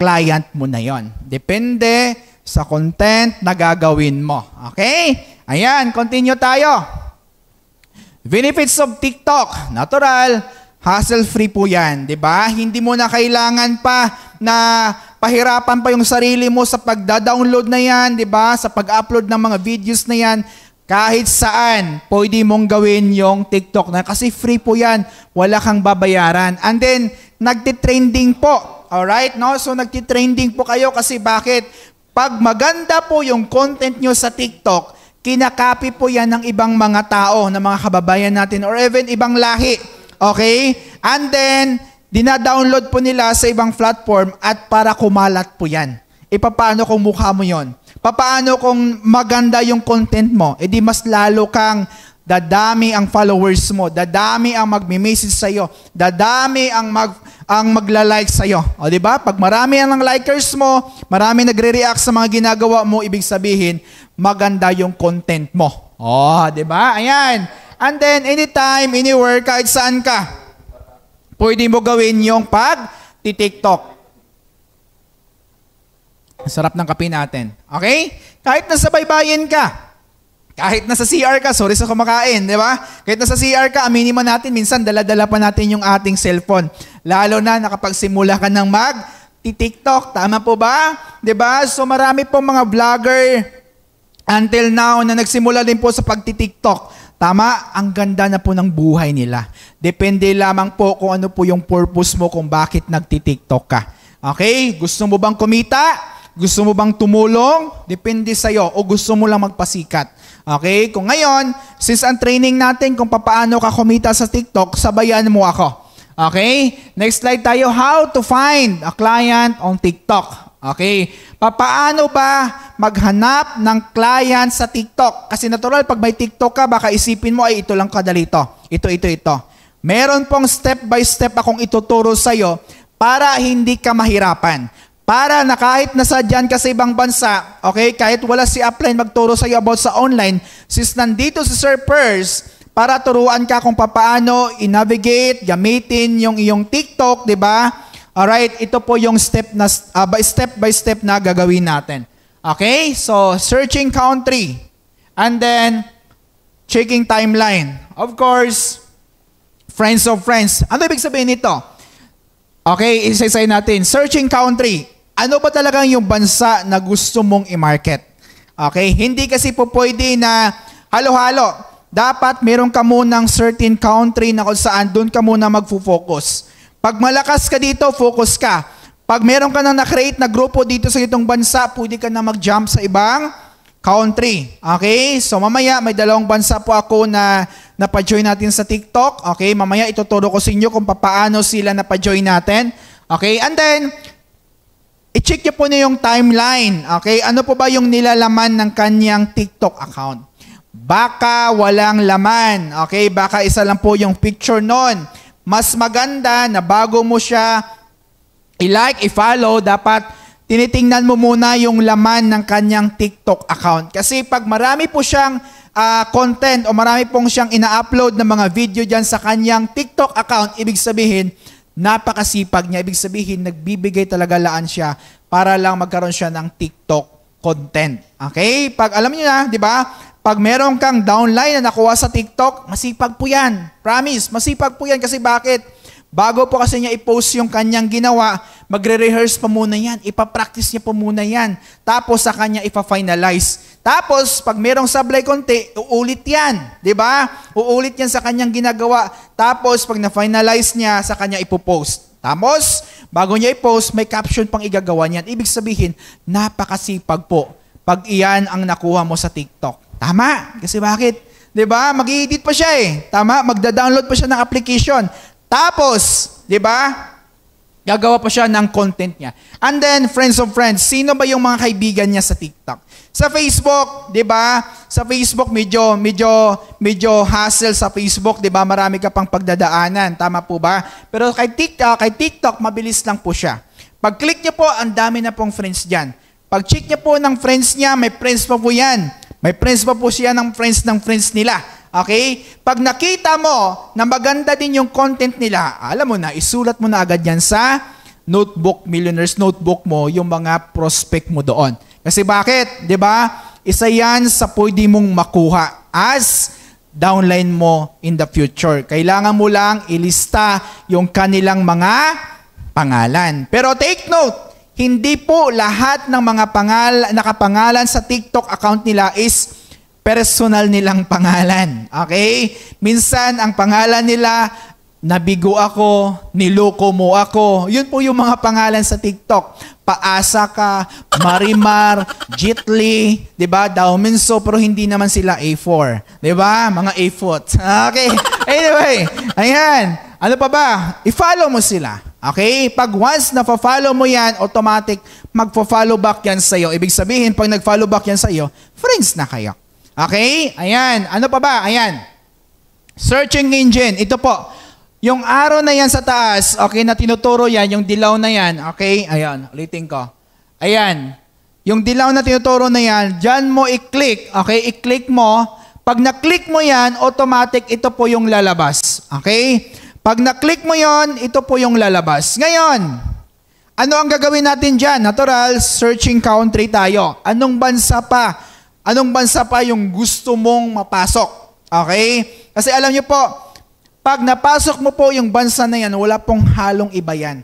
client mo na yon. Depende sa content na gagawin mo. Okay? Ayan, continue tayo. Benefits of TikTok. Natural, hassle-free po yan. ba? Diba? Hindi mo na kailangan pa na pahirapan pa yung sarili mo sa pagda-download na yan, di ba? Sa pag-upload ng mga videos na yan. Kahit saan, pwede mong gawin yung TikTok na kasi free po yan. Wala kang babayaran. And then, nagtitrending po Alright, no? So nagtitrending po kayo kasi bakit? Pag maganda po yung content nyo sa TikTok, kinakapi po yan ng ibang mga tao, ng mga kababayan natin, or even ibang lahi. Okay? And then, dinadownload po nila sa ibang platform at para kumalat po yan. E paano kung mukha mo yon? Papaano kung maganda yung content mo? E di mas lalo kang dadami ang followers mo, dadami ang magme-message sa iyo, dadami ang mag ang magla-like sa iyo. O di ba? Pag marami ang likers mo, marami nagre-react sa mga ginagawa mo, ibig sabihin maganda yung content mo. Oh, di ba? Ayan. And then anytime, anywhere, kahit saan ka, pwede mo gawin yung pag ti-TikTok. Sarap ng kape natin. Okay? Kahit nasa baybayin ka, kahit nasa CR ka, sorry sa kumakain, di ba? Kahit nasa CR ka, aminin man natin, minsan daladala pa natin yung ating cellphone. Lalo na nakapagsimula ka ng mag TikTok, tama po ba? 'Di ba? So marami pong mga vlogger until now na nagsimula din po sa pagti-TikTok. Tama, ang ganda na po ng buhay nila. Depende lamang po kung ano po yung purpose mo kung bakit nagti-TikTok ka. Okay? Gusto mo bang kumita? Gusto mo bang tumulong? Depende sa'yo. O gusto mo lang magpasikat. Okay? Kung ngayon, since ang training natin kung paano ka kumita sa TikTok, sabayan mo ako. Okay? Next slide tayo, how to find a client on TikTok. Okay? Paano ba maghanap ng client sa TikTok? Kasi natural, pag may TikTok ka, baka isipin mo, ay ito lang kadalito. Ito, ito, ito. Meron pong step by step akong ituturo sa'yo para hindi ka mahirapan. Para na kahit nasa dyan ka sa ibang bansa, okay, kahit wala si upline magturo sa iyo about sa online, since nandito si Sir Pers, para turuan ka kung paano i-navigate, gamitin yung iyong TikTok, di ba? All right, ito po yung step, na, uh, step by step na gagawin natin. Okay, so searching country. And then, checking timeline. Of course, friends of friends. Ano ibig sabihin nito? Okay, isaysay natin. Searching country ano ba talaga yung bansa na gusto mong i-market? Okay, hindi kasi po pwede na halo-halo. Dapat meron ka munang certain country na kung saan doon ka muna magfo-focus. Pag malakas ka dito, focus ka. Pag meron ka na na-create na grupo dito sa itong bansa, pwede ka na mag-jump sa ibang country. Okay? So mamaya may dalawang bansa po ako na napa-join natin sa TikTok. Okay? Mamaya ituturo ko sa inyo kung paano sila napa-join natin. Okay? And then, I-check niyo po na yung timeline. Okay? Ano po ba yung nilalaman ng kanyang TikTok account? Baka walang laman. Okay? Baka isa lang po yung picture noon. Mas maganda na bago mo siya i-like, i-follow, dapat tinitingnan mo muna yung laman ng kanyang TikTok account. Kasi pag marami po siyang uh, content o marami pong siyang ina-upload ng mga video dyan sa kanyang TikTok account, ibig sabihin, napakasipag niya. Ibig sabihin, nagbibigay talaga laan siya para lang magkaroon siya ng TikTok content. Okay? Pag alam niyo na, di ba? Pag meron kang downline na nakuha sa TikTok, masipag po yan. Promise, masipag po yan. Kasi bakit? Bago po kasi niya i-post yung kanyang ginawa, magre-rehearse pa muna yan. Ipapractice niya po muna yan. Tapos sa kanya ipa-finalize tapos, pag merong sablay konti, uulit yan. ba? Diba? Uulit yan sa kanyang ginagawa. Tapos, pag na-finalize niya, sa kanya ipopost. Tapos, bago niya i-post, may caption pang igagawa niyan. Ibig sabihin, napakasipag po pag iyan ang nakuha mo sa TikTok. Tama. Kasi bakit? ba? Diba? Mag-edit pa siya eh. Tama. Magda-download pa siya ng application. Tapos, di ba? Gagawa pa siya ng content niya. And then, friends of friends, sino ba yung mga kaibigan niya sa TikTok? Sa Facebook, 'di ba? Sa Facebook medyo medyo medyo hassle sa Facebook, 'di ba? Marami ka pang pagdadaanan, tama po ba? Pero kay TikTok, ah, kay TikTok mabilis lang po siya. Pag-click niyo po, ang dami na pong friends diyan. Pag-check niya po ng friends niya, may friends pa po 'yan. May friends pa po siya ng friends ng friends nila. Okay? Pag nakita mo na maganda din yung content nila, alam mo na, isulat mo na agad yan sa notebook, millionaire's notebook mo, yung mga prospect mo doon. Kasi bakit? 'Di ba? Isa 'yan sa pwede mong makuha as downline mo in the future. Kailangan mo lang ilista yung kanilang mga pangalan. Pero take note, hindi po lahat ng mga pangal nakapangalan sa TikTok account nila is personal nilang pangalan. Okay? Minsan, ang pangalan nila nabigo ako, niloko mo ako. Yun po yung mga pangalan sa TikTok. Paasa ka, Marimar, Jitly, 'di ba? Dauminso pero hindi naman sila A4, 'di ba? Mga A 4 Okay. Anyway, ayan. Ano pa ba? I-follow mo sila. Okay? Pag once na follow mo yan, automatic magfo-follow back yan sa iyo. Ibig sabihin, pag nag-follow back yan sa iyo, friends na kayo. Okay? Ayan. Ano pa ba? Ayan. Searching engine. Ito po yung araw na yan sa taas, okay, na tinuturo yan, yung dilaw na yan, okay, ayan, ulitin ko. Ayan, yung dilaw na tinuturo na yan, dyan mo i-click, okay, i-click mo. Pag na-click mo yan, automatic ito po yung lalabas, okay? Pag na-click mo yon, ito po yung lalabas. Ngayon, ano ang gagawin natin dyan? Natural, searching country tayo. Anong bansa pa? Anong bansa pa yung gusto mong mapasok? Okay? Kasi alam nyo po, pag napasok mo po yung bansa na yan, wala pong halong iba yan.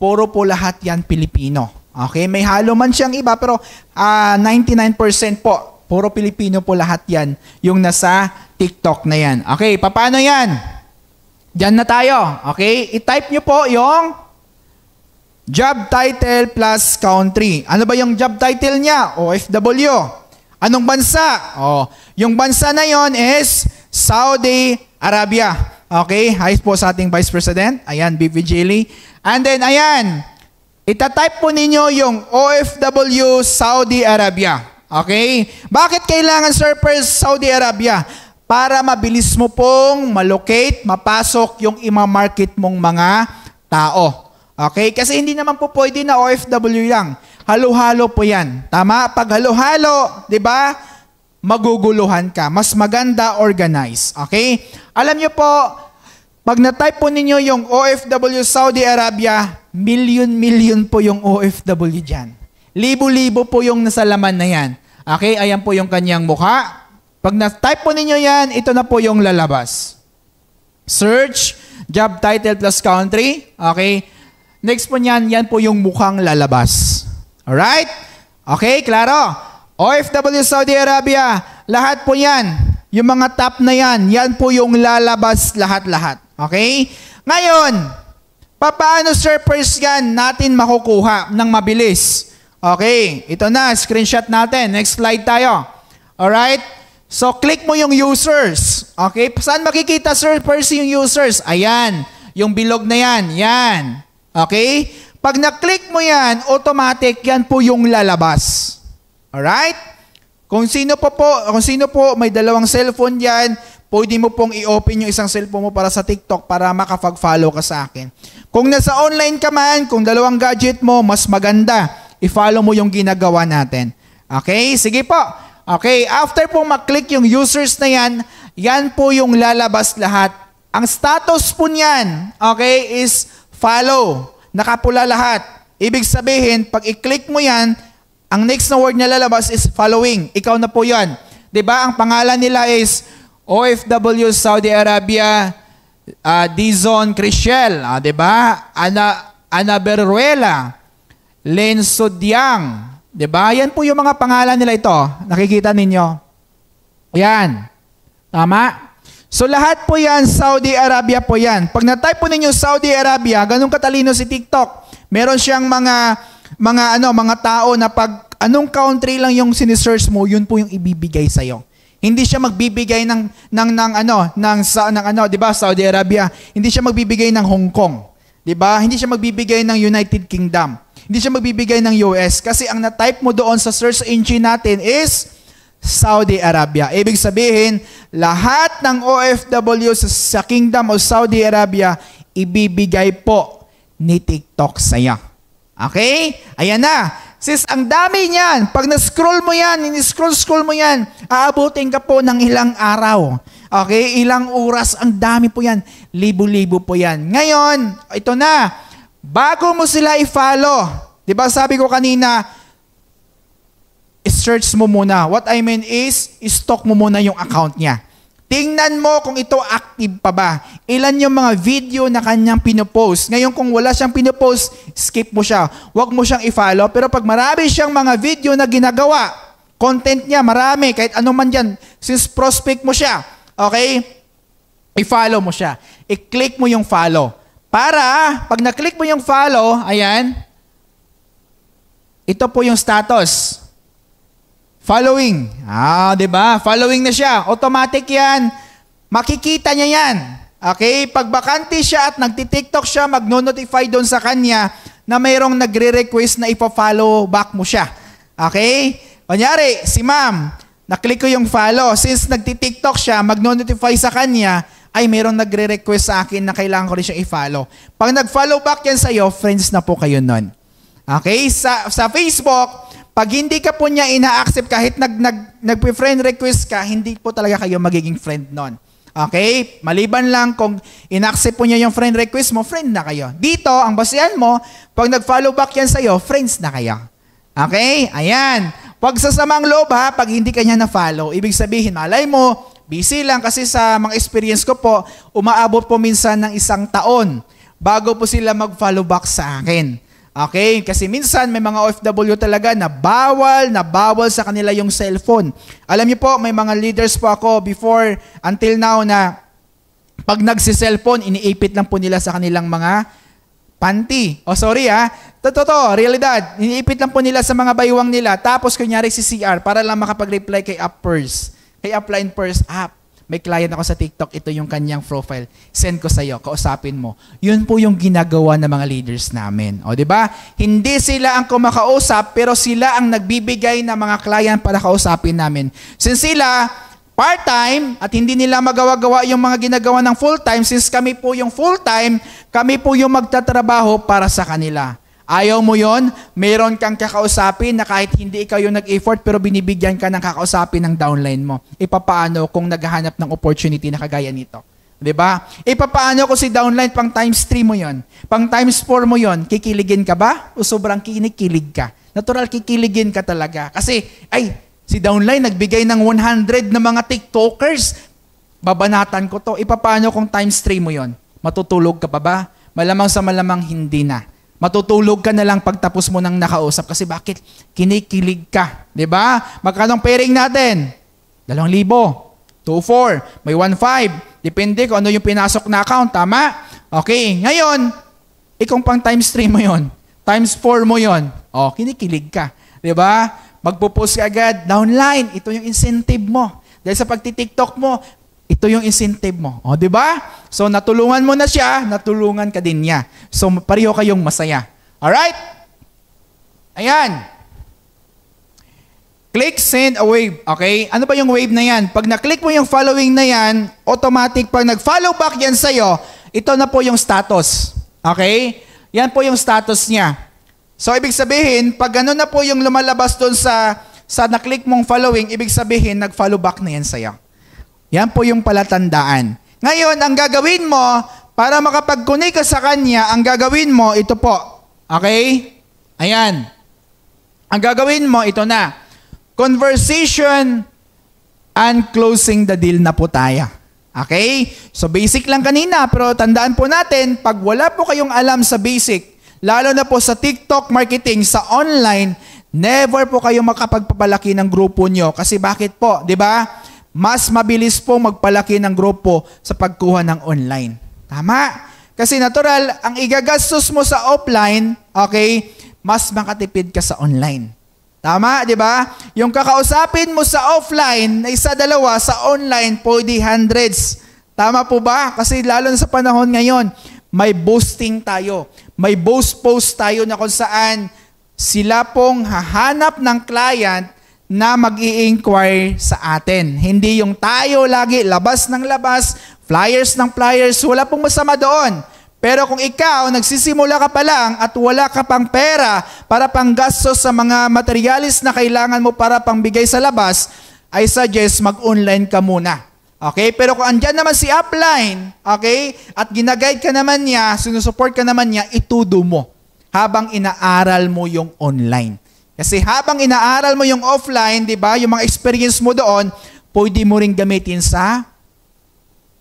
Puro po lahat yan Pilipino. Okay, may halo man siyang iba pero uh, ah, 99% po, puro Pilipino po lahat yan yung nasa TikTok na yan. Okay, paano yan? Diyan na tayo. Okay, i-type nyo po yung job title plus country. Ano ba yung job title niya? OFW. Anong bansa? Oh, yung bansa na yon is Saudi Arabia. Okay, hi po sa ating Vice President. Ayan, BP Jilly. And then, ayan, itatype po ninyo yung OFW Saudi Arabia. Okay? Bakit kailangan Sir surfers Saudi Arabia? Para mabilis mo pong malocate, mapasok yung imamarket mong mga tao. Okay? Kasi hindi naman po pwede na OFW lang. Halo-halo po yan. Tama? Pag halo-halo, di ba? Maguguluhan ka. Mas maganda organize. Okay? Alam niyo po, pag na-type po ninyo yung OFW Saudi Arabia, million-million po yung OFW dyan. Libo-libo po yung nasa laman na yan. Okay, ayan po yung kanyang mukha. Pag na-type po ninyo yan, ito na po yung lalabas. Search, job title plus country. Okay, next po niyan, yan po yung mukhang lalabas. Alright? Okay, klaro? OFW Saudi Arabia, lahat po yan. Yung mga top na yan, yan po yung lalabas lahat-lahat. Okay? Ngayon, paano sir first yan natin makukuha ng mabilis? Okay, ito na, screenshot natin. Next slide tayo. Alright? So, click mo yung users. Okay? Saan makikita sir Percy yung users? Ayan. Yung bilog na yan. Yan. Okay? Pag na-click mo yan, automatic yan po yung lalabas. Alright? Kung sino po po, kung sino po may dalawang cellphone diyan, pwede mo pong i-open yung isang cellphone mo para sa TikTok para makapag-follow ka sa akin. Kung nasa online ka man, kung dalawang gadget mo, mas maganda. I-follow mo yung ginagawa natin. Okay? Sige po. Okay, after po mag-click yung users na yan, yan po yung lalabas lahat. Ang status po niyan, okay, is follow. Nakapula lahat. Ibig sabihin, pag i-click mo yan, ang next na word na lalabas is following. Ikaw na po yan. ba diba? Ang pangalan nila is OFW Saudi Arabia uh, Dizon Cristiel. Uh, ah, ba diba? Ana, Ana Beruela. Len Sudyang. ba diba? Yan po yung mga pangalan nila ito. Nakikita ninyo. Yan. Tama? So lahat po yan, Saudi Arabia po yan. Pag natype po ninyo Saudi Arabia, ganun katalino si TikTok. Meron siyang mga mga ano, mga tao na pag anong country lang yung sinisearch mo, yun po yung ibibigay sa iyo. Hindi siya magbibigay ng ng ng ano, ng sa ng ano, 'di ba? Saudi Arabia. Hindi siya magbibigay ng Hong Kong. 'Di ba? Hindi siya magbibigay ng United Kingdom. Hindi siya magbibigay ng US kasi ang na-type mo doon sa search engine natin is Saudi Arabia. Ibig sabihin, lahat ng OFW sa Kingdom of Saudi Arabia ibibigay po ni TikTok saya. Okay? Ayan na. Sis, ang dami niyan. Pag na-scroll mo yan, in-scroll-scroll mo yan, aabutin ka po ng ilang araw. Okay? Ilang oras. Ang dami po yan. Libo-libo po yan. Ngayon, ito na. Bago mo sila i-follow, di ba sabi ko kanina, search mo muna. What I mean is, stock mo muna yung account niya. Tingnan mo kung ito active pa ba. Ilan yung mga video na kanyang pinopost. Ngayon kung wala siyang pinopost, skip mo siya. Huwag mo siyang i-follow. Pero pag marami siyang mga video na ginagawa, content niya marami, kahit ano man yan, since prospect mo siya, okay? I-follow mo siya. I-click mo yung follow. Para, pag na-click mo yung follow, ayan, ito po yung status. Following. Ah, 'di ba? Following na siya. Automatic 'yan. Makikita niya 'yan. Okay, pag bakante siya at nagti-TikTok siya, magno-notify doon sa kanya na mayroong nagre-request na ipa-follow back mo siya. Okay? Kunyari, si ma'am, naklik ko yung follow. Since nagti-TikTok siya, magno-notify sa kanya, ay mayroong nagre-request sa akin na kailangan ko rin siyang i-follow. Pag nag-follow back yan sa'yo, friends na po kayo nun. Okay? Sa, sa Facebook, pag hindi ka po niya ina-accept kahit nag, nag, nag-friend request ka, hindi po talaga kayo magiging friend nun. Okay? Maliban lang kung inaccept po niya yung friend request mo, friend na kayo. Dito, ang basehan mo, pag nag-follow back yan sa'yo, friends na kayo. Okay? Ayan. Pag sa samang loob ha, pag hindi kanya na-follow, ibig sabihin, malay mo, busy lang kasi sa mga experience ko po, umaabot po minsan ng isang taon bago po sila mag-follow back sa akin. Okay? Kasi minsan may mga OFW talaga na bawal, na bawal sa kanila yung cellphone. Alam niyo po, may mga leaders po ako before until now na pag nagsi-cellphone, iniipit lang po nila sa kanilang mga panty. oh, sorry ha, ah. totoo, realidad. Iniipit lang po nila sa mga baywang nila. Tapos kunyari si CR para lang makapag-reply kay Appers. Kay Upline First App may client ako sa TikTok, ito yung kanyang profile. Send ko sa iyo, kausapin mo. Yun po yung ginagawa ng mga leaders namin. O, di ba? Hindi sila ang kumakausap, pero sila ang nagbibigay ng mga client para kausapin namin. Since sila, part-time at hindi nila magawa-gawa yung mga ginagawa ng full-time since kami po yung full-time, kami po yung magtatrabaho para sa kanila. Ayaw mo yon, meron kang kakausapin na kahit hindi ikaw yung nag-effort pero binibigyan ka ng kakausapin ng downline mo. Ipapaano kung naghahanap ng opportunity na kagaya nito? 'Di ba? Ipapaano ko si downline pang times 3 mo 'yon? Pang times 4 mo 'yon, kikiligin ka ba? O sobrang kinikilig ka? Natural kikiligin ka talaga. Kasi ay, si downline nagbigay ng 100 na mga TikTokers. Babanatan ko 'to. Ipapaano kung times 3 mo 'yon? Matutulog ka pa ba? Malamang sa malamang hindi na. Matutulog ka na lang pagtapos mo nang nakausap kasi bakit? Kinikilig ka, 'di ba? Magkano ang pairing natin? 2,000. 2,4. May 1,5. Depende kung ano yung pinasok na account, tama? Okay, ngayon, ikong pang times 3 mo yon, times 4 mo yon. Oh, kinikilig ka, 'di ba? Magpo-post ka agad, downline, ito yung incentive mo. Dahil sa pagti-TikTok mo, ito yung incentive mo. O, di ba? So, natulungan mo na siya, natulungan ka din niya. So, pareho kayong masaya. Alright? Ayan. Click send a wave. Okay? Ano ba yung wave na yan? Pag na-click mo yung following na yan, automatic pag nag-follow back yan sa'yo, ito na po yung status. Okay? Yan po yung status niya. So, ibig sabihin, pag gano'n na po yung lumalabas doon sa, sa na-click mong following, ibig sabihin, nag-follow back na yan sa'yo. Yan po yung palatandaan. Ngayon, ang gagawin mo, para makapag-connect ka sa Kanya, ang gagawin mo, ito po. Okay? Ayan. Ang gagawin mo, ito na. Conversation and closing the deal na po tayo. Okay? So basic lang kanina, pero tandaan po natin, pag wala po kayong alam sa basic, lalo na po sa TikTok marketing, sa online, never po kayo makapagpapalaki ng grupo nyo. Kasi bakit po? ba? Diba? mas mabilis po magpalaki ng grupo sa pagkuha ng online. Tama? Kasi natural, ang igagastos mo sa offline, okay, mas makatipid ka sa online. Tama, di ba? Yung kakausapin mo sa offline, na isa dalawa, sa online, pwede hundreds. Tama po ba? Kasi lalo na sa panahon ngayon, may boosting tayo. May boost post tayo na kung saan sila pong hahanap ng client na mag inquire sa atin. Hindi yung tayo lagi labas ng labas, flyers ng flyers, wala pong masama doon. Pero kung ikaw, nagsisimula ka pa lang at wala ka pang pera para pang panggastos sa mga materialis na kailangan mo para pangbigay sa labas, I suggest mag-online ka muna. Okay? Pero kung andyan naman si upline, okay, at ginaguide ka naman niya, sinusupport ka naman niya, itudo mo habang inaaral mo yung online. Kasi habang inaaral mo yung offline, di ba, yung mga experience mo doon, pwede mo rin gamitin sa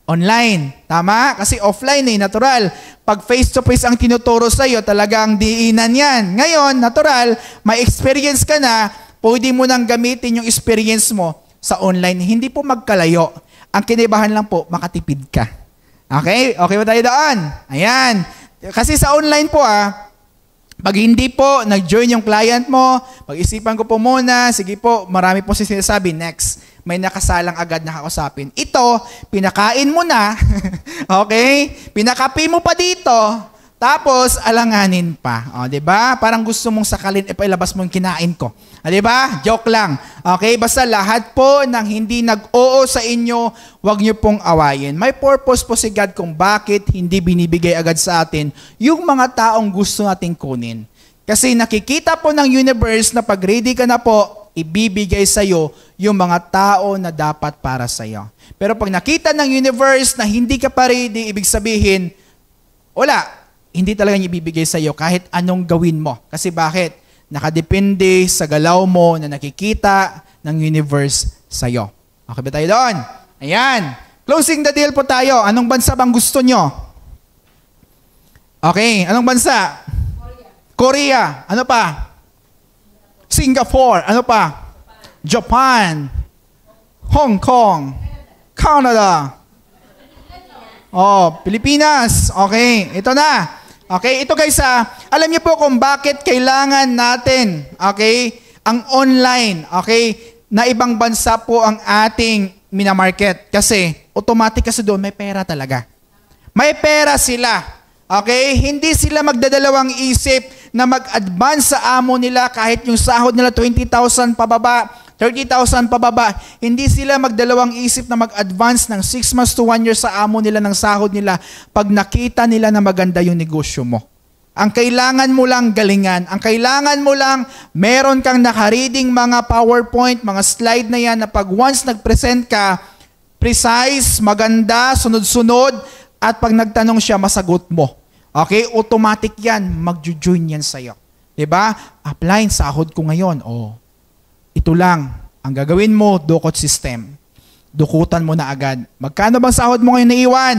online. Tama? Kasi offline eh, natural. Pag face-to-face ang tinuturo sa'yo, talagang diinan yan. Ngayon, natural, may experience ka na, pwede mo nang gamitin yung experience mo sa online. Hindi po magkalayo. Ang kinibahan lang po, makatipid ka. Okay? Okay ba tayo doon? Ayan. Kasi sa online po ah, pag hindi po, nag-join yung client mo, pag-isipan ko po muna, sige po, marami po sinasabi, next, may nakasalang agad na kausapin. Ito, pinakain mo na, okay? Pinakapi mo pa dito, tapos, alanganin pa. O, di ba? Parang gusto mong sakalin, e, pailabas mo yung kinain ko. O, di ba? Joke lang. Okay? Basta lahat po ng hindi nag-oo sa inyo, wag nyo pong awayin. May purpose po si God kung bakit hindi binibigay agad sa atin yung mga taong gusto nating kunin. Kasi nakikita po ng universe na pag ready ka na po, ibibigay sa iyo yung mga tao na dapat para sa iyo. Pero pag nakita ng universe na hindi ka pa ready, ibig sabihin, wala, hindi talaga niya ibibigay sa iyo kahit anong gawin mo. Kasi bakit? Nakadepende sa galaw mo na nakikita ng universe sa iyo. Okay ba tayo doon? Ayan. Closing the deal po tayo. Anong bansa bang gusto nyo? Okay, anong bansa? Korea. Korea. Ano pa? Singapore. Ano pa? Japan. Hong Kong. Canada. Oh, Pilipinas. Okay, ito na. Okay, ito guys, ah, alam niyo po kung bakit kailangan natin, okay, ang online, okay, na ibang bansa po ang ating minamarket. Kasi, automatic kasi doon, may pera talaga. May pera sila. Okay? Hindi sila magdadalawang isip na mag-advance sa amo nila kahit yung sahod nila 20,000 pababa 30,000 pababa, hindi sila magdalawang isip na mag-advance ng 6 months to 1 year sa amo nila ng sahod nila pag nakita nila na maganda yung negosyo mo. Ang kailangan mo lang galingan. Ang kailangan mo lang meron kang nakareading mga PowerPoint, mga slide na yan na pag once nag-present ka, precise, maganda, sunod-sunod, at pag nagtanong siya, masagot mo. Okay? Automatic yan. Magjo-join yan sa'yo. ba? Diba? Apply, sahod ko ngayon. Oh, ito lang ang gagawin mo, dukot system. Dukutan mo na agad. Magkano bang sahod mo ngayon naiwan?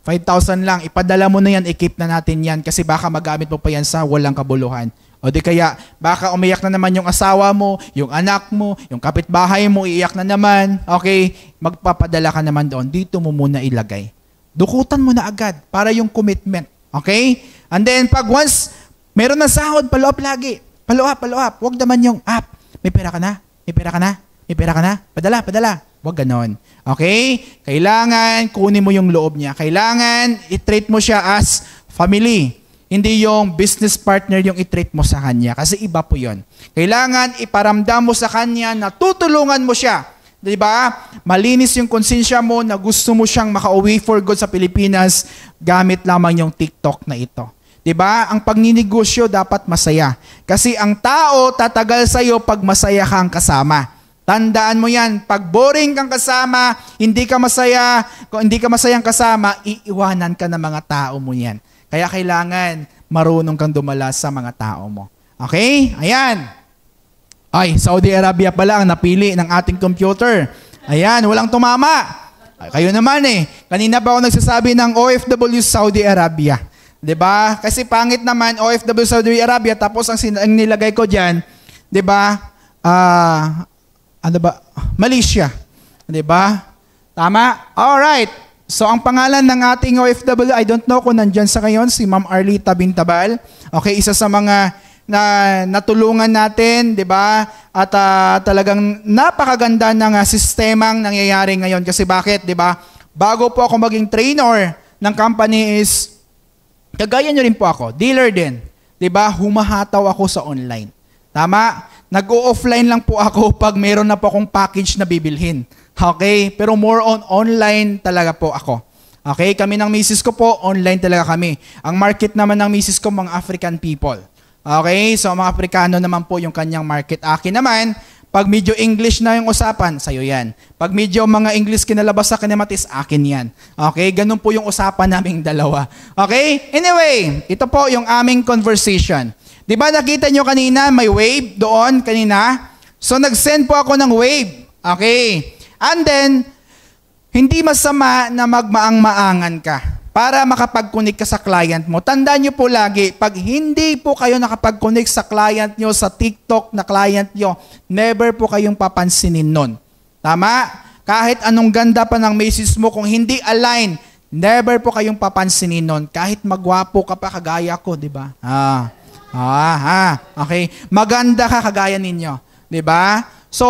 5,000 lang. Ipadala mo na yan, i na natin yan kasi baka magamit mo pa yan sa walang kabuluhan. O di kaya, baka umiyak na naman yung asawa mo, yung anak mo, yung kapitbahay mo, iiyak na naman. Okay, magpapadala ka naman doon. Dito mo muna ilagay. Dukutan mo na agad para yung commitment. Okay? And then, pag once, meron na sahod, follow up lagi. Follow up, follow up. Huwag naman yung up. May pera ka na? May pera ka na? May pera ka na? Padala, padala. Huwag ganon. Okay? Kailangan kunin mo yung loob niya. Kailangan i-treat mo siya as family. Hindi yung business partner yung i-treat mo sa kanya. Kasi iba po yon. Kailangan iparamdam mo sa kanya na tutulungan mo siya. ba? Diba? Malinis yung konsensya mo na gusto mo siyang makauwi for good sa Pilipinas gamit lamang yung TikTok na ito. 'Diba? Ang pagninegosyo dapat masaya. Kasi ang tao tatagal sa iyo pag masaya kang kasama. Tandaan mo 'yan, pag boring kang kasama, hindi ka masaya, kung hindi ka masayang kasama, iiwanan ka ng mga tao mo 'yan. Kaya kailangan marunong kang dumala sa mga tao mo. Okay? Ayan. Ay, Saudi Arabia pala ang napili ng ating computer. Ayan, walang tumama. Ay, kayo naman eh. Kanina pa ako nagsasabi ng OFW Saudi Arabia. 'Di ba? Kasi pangit naman OFW Saudi Arabia tapos ang, sin- ang nilagay ko diyan, 'di ba? Ah, uh, ano ba? Malaysia. 'Di ba? Tama? All right. So ang pangalan ng ating OFW, I don't know kung nandyan sa kayon, si Ma'am Arlita Bintabal. Okay, isa sa mga na natulungan natin, 'di ba? At uh, talagang napakaganda ng uh, sistemang nangyayari ngayon kasi bakit, 'di ba? Bago po ako maging trainer ng company is Kagaya nyo rin po ako, dealer din. ba diba? Humahataw ako sa online. Tama? Nag-o-offline lang po ako pag meron na po akong package na bibilhin. Okay? Pero more on online talaga po ako. Okay? Kami ng misis ko po, online talaga kami. Ang market naman ng misis ko, mga African people. Okay? So, mga Afrikano naman po yung kanyang market. Akin naman, pag medyo English na yung usapan, sa'yo yan. Pag medyo mga English kinalabas sa kinematis, akin yan. Okay? Ganun po yung usapan naming dalawa. Okay? Anyway, ito po yung aming conversation. Di ba nakita nyo kanina, may wave doon kanina? So, nag-send po ako ng wave. Okay? And then, hindi masama na magmaang-maangan ka para makapag-connect ka sa client mo. Tandaan nyo po lagi, pag hindi po kayo nakapag-connect sa client nyo, sa TikTok na client nyo, never po kayong papansinin nun. Tama? Kahit anong ganda pa ng message mo, kung hindi align, never po kayong papansinin nun. Kahit magwapo ka pa kagaya ko, di ba? Ah, ah, ah, okay. Maganda ka kagaya ninyo. Di ba? So,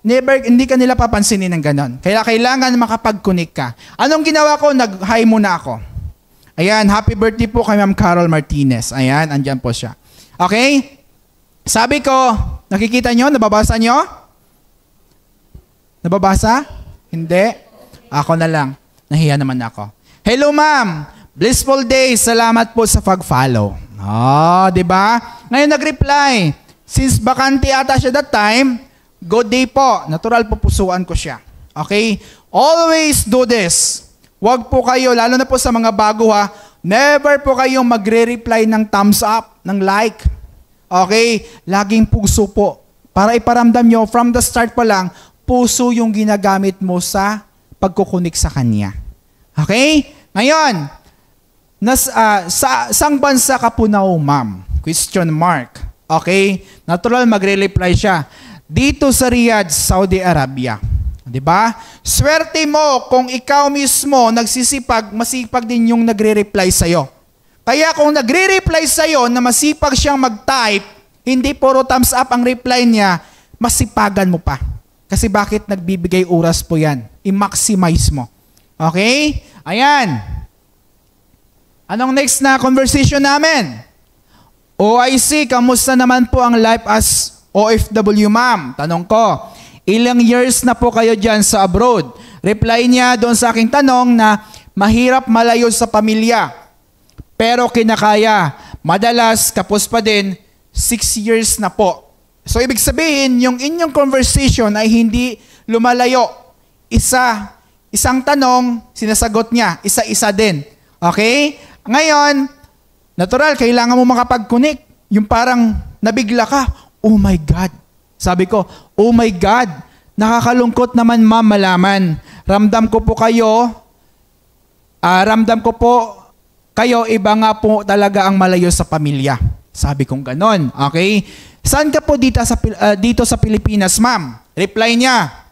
never, hindi ka nila papansinin ng ganon. Kaya kailangan makapag-connect ka. Anong ginawa ko? Nag-hi muna ako. Ayan, happy birthday po kay Ma'am Carol Martinez. Ayan, andyan po siya. Okay? Sabi ko, nakikita nyo? Nababasa nyo? Nababasa? Hindi? Ako na lang. Nahiya naman ako. Hello ma'am! Blissful day! Salamat po sa pag-follow. Oh, di ba? Ngayon nag-reply. Since bakante ata siya that time, Good day po. Natural po pusuan ko siya. Okay? Always do this. Huwag po kayo, lalo na po sa mga bago ha, never po kayong magre-reply ng thumbs up, ng like. Okay? Laging puso po. Para iparamdam nyo, from the start pa lang, puso yung ginagamit mo sa pagkukunik sa Kanya. Okay? Ngayon, nas, uh, sa, sang bansa ka po na oh, ma'am? Question mark. Okay? Natural, magre-reply siya dito sa Riyadh, Saudi Arabia. 'Di ba? Swerte mo kung ikaw mismo nagsisipag, masipag din yung nagre-reply sa iyo. Kaya kung nagre-reply sa iyo na masipag siyang mag-type, hindi puro thumbs up ang reply niya, masipagan mo pa. Kasi bakit nagbibigay oras po 'yan? I-maximize mo. Okay? Ayan. Anong next na conversation namin? OIC, kamusta naman po ang life as OFW ma'am, tanong ko, ilang years na po kayo dyan sa abroad? Reply niya doon sa aking tanong na mahirap malayo sa pamilya, pero kinakaya. Madalas, kapos pa din, 6 years na po. So ibig sabihin, yung inyong conversation ay hindi lumalayo. Isa, isang tanong, sinasagot niya, isa-isa din. Okay? Ngayon, natural, kailangan mo makapag-connect. Yung parang nabigla ka, oh my God. Sabi ko, oh my God, nakakalungkot naman ma'am malaman. Ramdam ko po kayo, uh, ramdam ko po kayo, iba nga po talaga ang malayo sa pamilya. Sabi kong ganon, okay? Saan ka po dito sa, uh, dito sa Pilipinas, ma'am? Reply niya,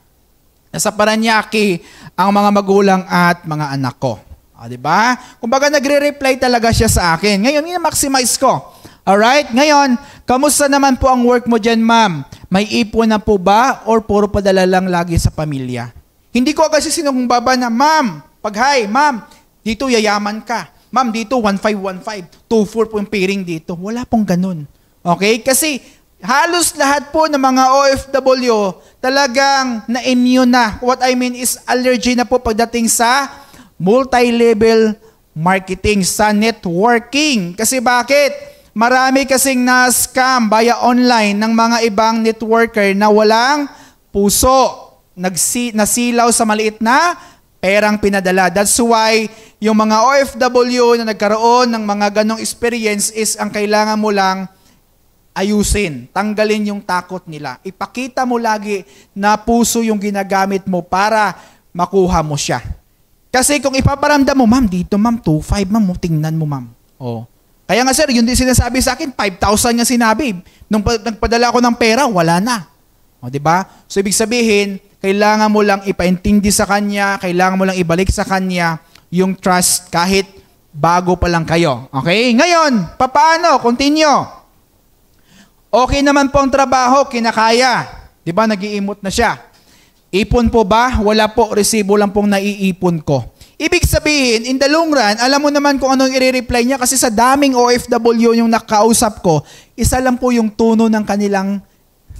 nasa Paranaque ang mga magulang at mga anak ko. Ah, 'di ba? Kumbaga nagre-reply talaga siya sa akin. Ngayon, ina-maximize ko. Alright? Ngayon, kamusta naman po ang work mo dyan, ma'am? May ipon na po ba or puro padala lang lagi sa pamilya? Hindi ko kasi sinumbaba na, ma'am, paghay, ma'am, dito yayaman ka. Ma'am, dito 1515, 24 po yung piring dito. Wala pong ganun. Okay? Kasi halos lahat po ng mga OFW talagang na-immune na. What I mean is allergy na po pagdating sa multi-level marketing, sa networking. Kasi bakit? Marami kasing na-scam via online ng mga ibang networker na walang puso, nagsi- nasilaw sa maliit na perang pinadala. That's why yung mga OFW na nagkaroon ng mga ganong experience is ang kailangan mo lang ayusin, tanggalin yung takot nila. Ipakita mo lagi na puso yung ginagamit mo para makuha mo siya. Kasi kung ipaparamdam mo, ma'am, dito ma'am, 2.5 ma'am, tingnan mo ma'am. Oh. Kaya nga sir, yun din sinasabi sa akin, 5,000 nga sinabi. Nung nagpadala ko ng pera, wala na. O, di ba? So, ibig sabihin, kailangan mo lang ipaintindi sa kanya, kailangan mo lang ibalik sa kanya yung trust kahit bago pa lang kayo. Okay? Ngayon, papaano? Continue. Okay naman po ang trabaho, kinakaya. Di ba? Nag-iimot na siya. Ipon po ba? Wala po, resibo lang pong naiipon ko. Ibig sabihin, in the long run, alam mo naman kung anong i-reply niya kasi sa daming OFW yung nakausap ko, isa lang po yung tono ng kanilang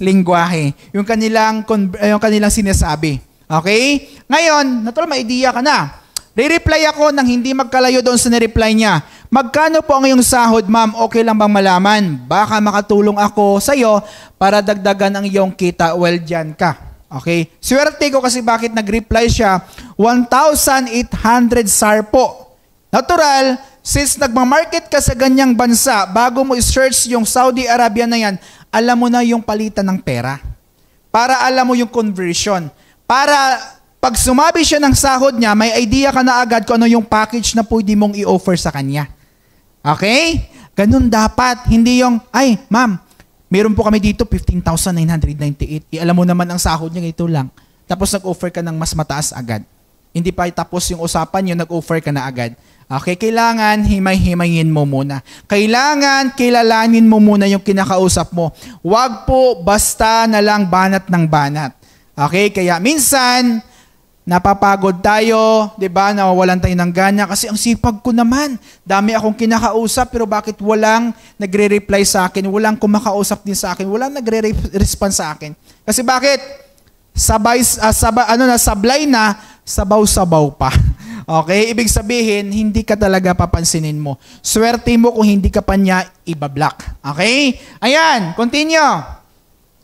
lingwahe, yung kanilang, eh, yung kanilang sinasabi. Okay? Ngayon, natural may idea ka na. Re-reply ako nang hindi magkalayo doon sa nireply niya. Magkano po ang iyong sahod, ma'am? Okay lang bang malaman? Baka makatulong ako sa iyo para dagdagan ang iyong kita. Well, dyan ka. Okay? Swerte ko kasi bakit nag-reply siya, 1,800 SAR po. Natural, since nagmamarket ka sa ganyang bansa, bago mo i-search yung Saudi Arabia na yan, alam mo na yung palitan ng pera. Para alam mo yung conversion. Para pag sumabi siya ng sahod niya, may idea ka na agad kung ano yung package na pwede mong i-offer sa kanya. Okay? Ganun dapat. Hindi yung, ay, ma'am, meron po kami dito 15,998. Ialam mo naman ang sahod niya, ito lang. Tapos nag-offer ka ng mas mataas agad. Hindi pa tapos yung usapan yun, nag-offer ka na agad. Okay, kailangan himay-himayin mo muna. Kailangan kilalanin mo muna yung kinakausap mo. Huwag po basta na lang banat ng banat. Okay, kaya minsan Napapagod tayo, 'di ba? Nawawalan tayo ng gana kasi ang sipag ko naman. Dami akong kinakausap pero bakit walang nagre-reply sa akin? Walang kumakausap din sa akin. Walang nagre-respond sa akin. Kasi bakit? Sabay uh, saba, ano na sablay na sabaw-sabaw pa. Okay? Ibig sabihin, hindi ka talaga papansinin mo. Swerte mo kung hindi ka pa niya ibablock. Okay? Ayan, continue.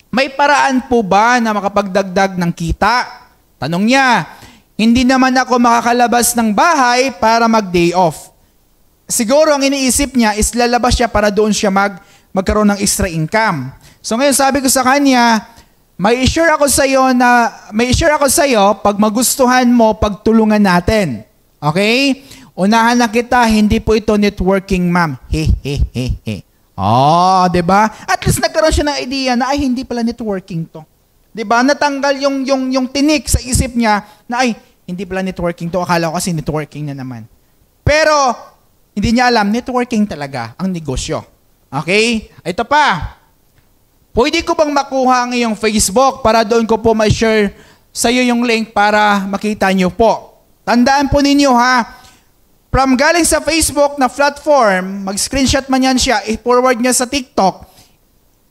May paraan po ba na makapagdagdag ng kita? Tanong niya, hindi naman ako makakalabas ng bahay para mag-day off. Siguro ang iniisip niya is lalabas siya para doon siya mag magkaroon ng extra income. So ngayon sabi ko sa kanya, may sure ako sa iyo na may sure ako sa iyo pag magustuhan mo pagtulungan natin. Okay? Unahan na kita, hindi po ito networking, ma'am. He he he he. Oh, 'di ba? At least nagkaroon siya ng idea na ay hindi pala networking 'to. 'Di ba? Natanggal yung yung yung tinik sa isip niya na ay hindi pala networking to. Akala ko kasi networking na naman. Pero hindi niya alam networking talaga ang negosyo. Okay? Ito pa. Pwede ko bang makuha ang iyong Facebook para doon ko po ma-share sa iyo yung link para makita niyo po. Tandaan po ninyo ha, from galing sa Facebook na platform, mag-screenshot man yan siya, i-forward niya sa TikTok,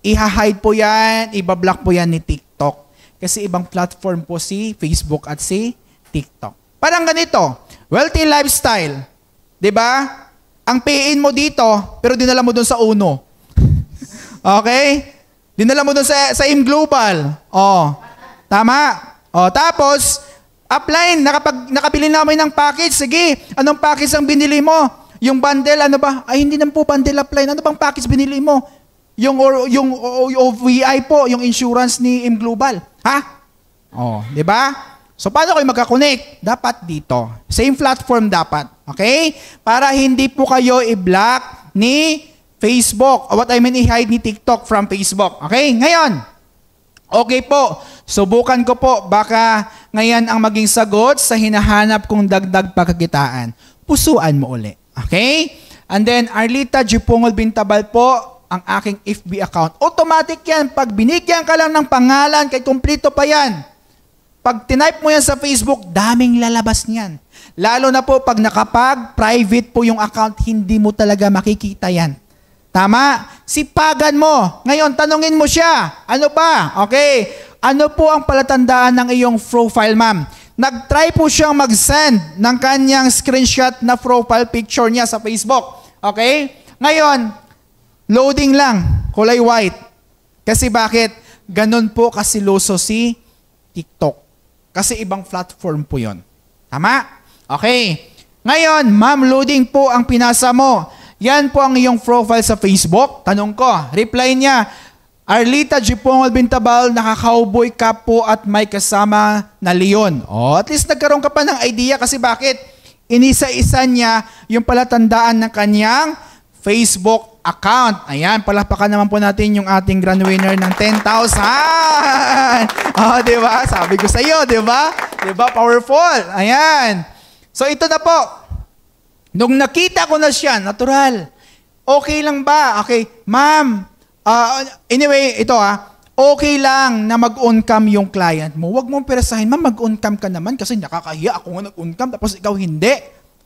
iha-hide po yan, ibablock po yan ni TikTok. Kasi ibang platform po si Facebook at si TikTok. Parang ganito, wealthy lifestyle. 'Di ba? Ang payin mo dito, pero dinala mo doon sa Uno. okay? Dinala mo doon sa sa Im Global. Oh. Tama. Oh, tapos upline, nakapag, nakabili namin ng package. Sige, anong package ang binili mo? Yung bundle, ano ba? Ay, hindi naman po bundle upline. Ano bang package binili mo? Yung, or, yung OVI po, yung insurance ni IM Global. Ha? Oh, 'di ba? So paano kayo magka-connect? Dapat dito. Same platform dapat. Okay? Para hindi po kayo i-block ni Facebook. What I mean, i-hide ni TikTok from Facebook. Okay? Ngayon, Okay po, subukan ko po. Baka ngayon ang maging sagot sa hinahanap kong dagdag pagkakitaan. Pusuan mo uli. Okay? And then, Arlita Jupungol Bintabal po, ang aking FB account. Automatic yan. Pag binigyan ka lang ng pangalan, kay kumplito pa yan. Pag tinype mo yan sa Facebook, daming lalabas niyan. Lalo na po pag nakapag-private po yung account, hindi mo talaga makikita yan. Tama? Sipagan mo. Ngayon, tanungin mo siya. Ano ba? Okay. Ano po ang palatandaan ng iyong profile, ma'am? Nag-try po siyang mag-send ng kanyang screenshot na profile picture niya sa Facebook. Okay? Ngayon, Loading lang, kulay white. Kasi bakit? Ganon po kasi kasiloso si TikTok. Kasi ibang platform po yon. Tama? Okay. Ngayon, ma'am, loading po ang pinasa mo. Yan po ang iyong profile sa Facebook. Tanong ko, reply niya, Arlita Jipong Albintabal, naka-cowboy ka po at may kasama na leon. O, oh, at least nagkaroon ka pa ng idea kasi bakit? Inisa-isa niya yung palatandaan ng kanyang Facebook account. Ayan, palapakan naman po natin yung ating grand winner ng 10,000. Oh, di ba? Sabi ko sa iyo, di ba? Di ba? Powerful. Ayan. So ito na po. Nung nakita ko na siya, natural. Okay lang ba? Okay. Ma'am, uh, anyway, ito ah, okay lang na mag-on-cam yung client mo. Huwag mong perasahin, ma'am, mag-on-cam ka naman kasi nakakahiya ako nga nag-on-cam tapos ikaw hindi.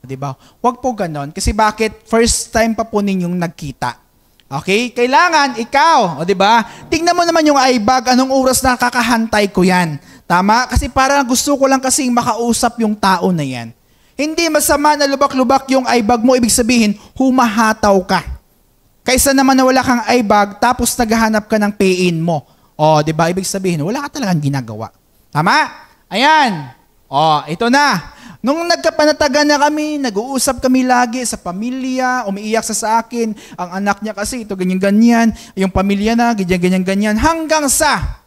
'Di ba? Huwag po ganon. Kasi bakit? First time pa po ninyong nagkita. Okay? Kailangan ikaw, o 'di ba? Tingnan mo naman yung eyebag, anong oras na kakahantay ko 'yan. Tama? Kasi parang gusto ko lang kasing makausap yung tao na 'yan. Hindi masama na lubak-lubak yung eyebag mo, ibig sabihin, humahataw ka. Kaysa naman na wala kang eyebag, tapos naghahanap ka ng payin mo. O, 'di ba? Ibig sabihin, wala ka talagang ginagawa. Tama? Ayan. O, ito na. Nung nagkapanatagan na kami, nag-uusap kami lagi sa pamilya, umiiyak sa sa akin, ang anak niya kasi ito ganyan-ganyan, yung pamilya na ganyan-ganyan-ganyan, hanggang sa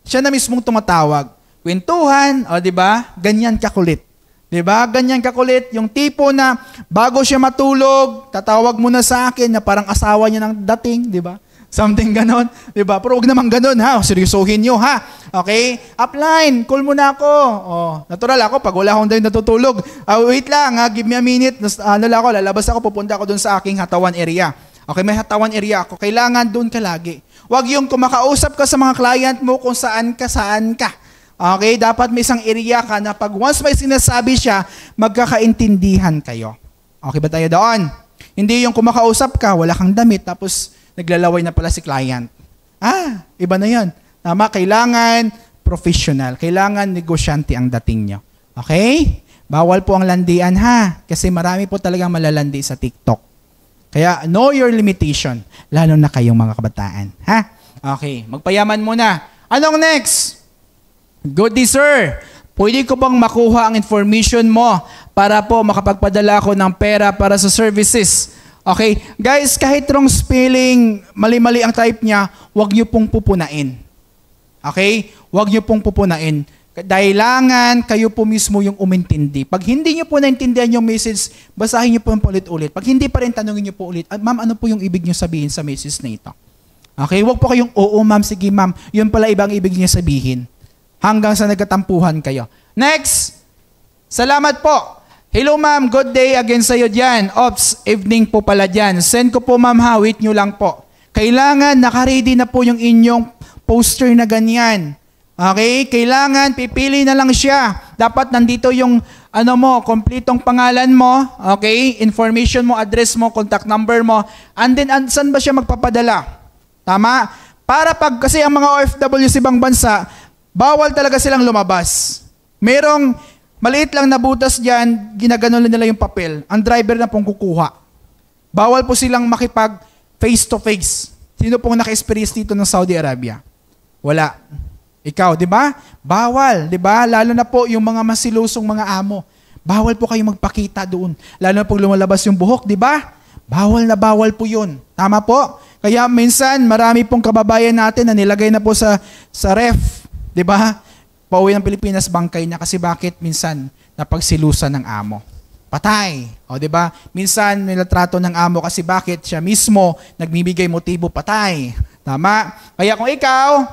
siya na mismong tumatawag. Kwentuhan, o oh, di ba? Ganyan kakulit. Di ba? Ganyan kakulit. Yung tipo na bago siya matulog, tatawag muna sa akin na parang asawa niya nang dating, di ba? Something ganon. ba? Diba? Pero huwag naman ganon ha. Seryosohin nyo ha. Okay? Upline, call mo na ako. Oh, natural ako, pag wala akong dahil natutulog. Uh, wait lang ha, give me a minute. Nas, ano lang ako, lalabas ako, pupunta ako dun sa aking hatawan area. Okay, may hatawan area ako. Kailangan doon ka lagi. Huwag yung kumakausap ka sa mga client mo kung saan ka, saan ka. Okay, dapat may isang area ka na pag once may sinasabi siya, magkakaintindihan kayo. Okay ba tayo doon? Hindi yung kumakausap ka, wala kang damit, tapos naglalaway na pala si client. Ah, iba na yan. Tama, kailangan professional. Kailangan negosyante ang dating nyo. Okay? Bawal po ang landian ha. Kasi marami po talagang malalandi sa TikTok. Kaya know your limitation. Lalo na kayong mga kabataan. Ha? Okay, magpayaman muna. Anong next? Goody sir, pwede ko bang makuha ang information mo para po makapagpadala ko ng pera para sa services Okay? Guys, kahit wrong spelling, mali-mali ang type niya, huwag niyo pong pupunain. Okay? Huwag niyo pong pupunain. Dahilangan, kayo po mismo yung umintindi. Pag hindi niyo po naintindihan yung message, basahin niyo po ulit-ulit. Pag hindi pa rin, tanongin niyo po ulit, ah, ma'am, ano po yung ibig niyo sabihin sa message na ito? Okay? Huwag po kayong, oo ma'am, sige ma'am, yun pala ibang ibig niya sabihin. Hanggang sa nagkatampuhan kayo. Next! Salamat po! Hello ma'am, good day again sa iyo dyan. Ops, evening po pala dyan. Send ko po ma'am ha, wait nyo lang po. Kailangan nakaready na po yung inyong poster na ganyan. Okay? Kailangan pipili na lang siya. Dapat nandito yung ano mo, kompletong pangalan mo, okay? Information mo, address mo, contact number mo. And then and saan ba siya magpapadala? Tama? Para pag kasi ang mga OFW sa ibang bansa, bawal talaga silang lumabas. Merong Maliit lang na butas dyan, ginaganon nila yung papel. Ang driver na pong kukuha. Bawal po silang makipag face-to-face. Sino pong naka-experience dito ng Saudi Arabia? Wala. Ikaw, di ba? Bawal, di ba? Lalo na po yung mga masilusong mga amo. Bawal po kayong magpakita doon. Lalo na pag lumalabas yung buhok, di ba? Bawal na bawal po yun. Tama po? Kaya minsan, marami pong kababayan natin na nilagay na po sa, sa ref. Di ba? pauwi ng Pilipinas, bangkay niya kasi bakit minsan napagsilusan ng amo. Patay. O, di ba? Minsan nilatrato ng amo kasi bakit siya mismo nagbibigay motibo patay. Tama? Kaya kung ikaw,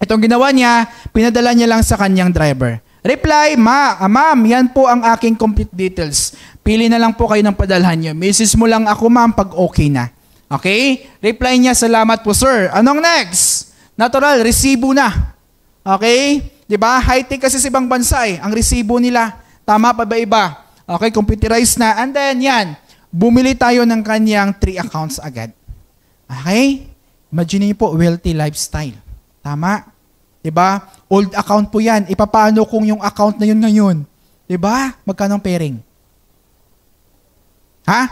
itong ginawa niya, pinadala niya lang sa kanyang driver. Reply, ma, ah, ma'am, yan po ang aking complete details. Pili na lang po kayo ng padalhan niyo. Mrs. mo lang ako, ma'am, pag okay na. Okay? Reply niya, salamat po, sir. Anong next? Natural, resibo na. Okay? 'Di ba? High tech kasi sa ibang bansa eh, ang resibo nila. Tama pa ba iba? Okay, computerized na. And then 'yan, bumili tayo ng kanyang three accounts agad. Okay? Imagine niyo po, wealthy lifestyle. Tama? 'Di ba? Old account po 'yan. Ipapaano kung yung account na 'yun ngayon? 'Di ba? Magkano ang pairing? Ha?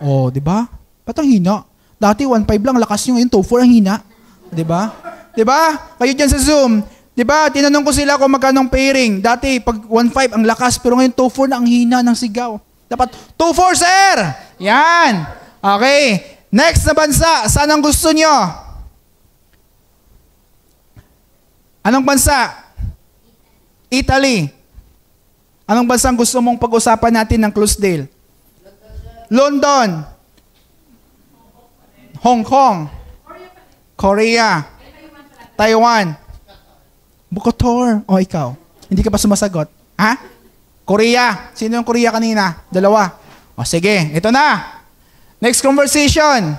Oh, 'di diba? ba? Patang hina. Dati 1.5 lang lakas nyo, ngayon 2.4 ang hina. 'Di ba? 'Di ba? Kayo diyan sa Zoom, Di ba? Tinanong ko sila kung magkano ang pairing. Dati, pag 1.5 ang lakas, pero ngayon 2.4 na ang hina ng sigaw. Dapat 2.4, sir! Yan! Okay. Next na bansa, saan ang gusto nyo? Anong bansa? Italy. Anong bansa ang gusto mong pag-usapan natin ng close deal? London. Hong Kong. Korea. Taiwan. Bukator. O ikaw, hindi ka pa sumasagot. Ha? Korea. Sino yung Korea kanina? Dalawa. O sige, ito na. Next conversation.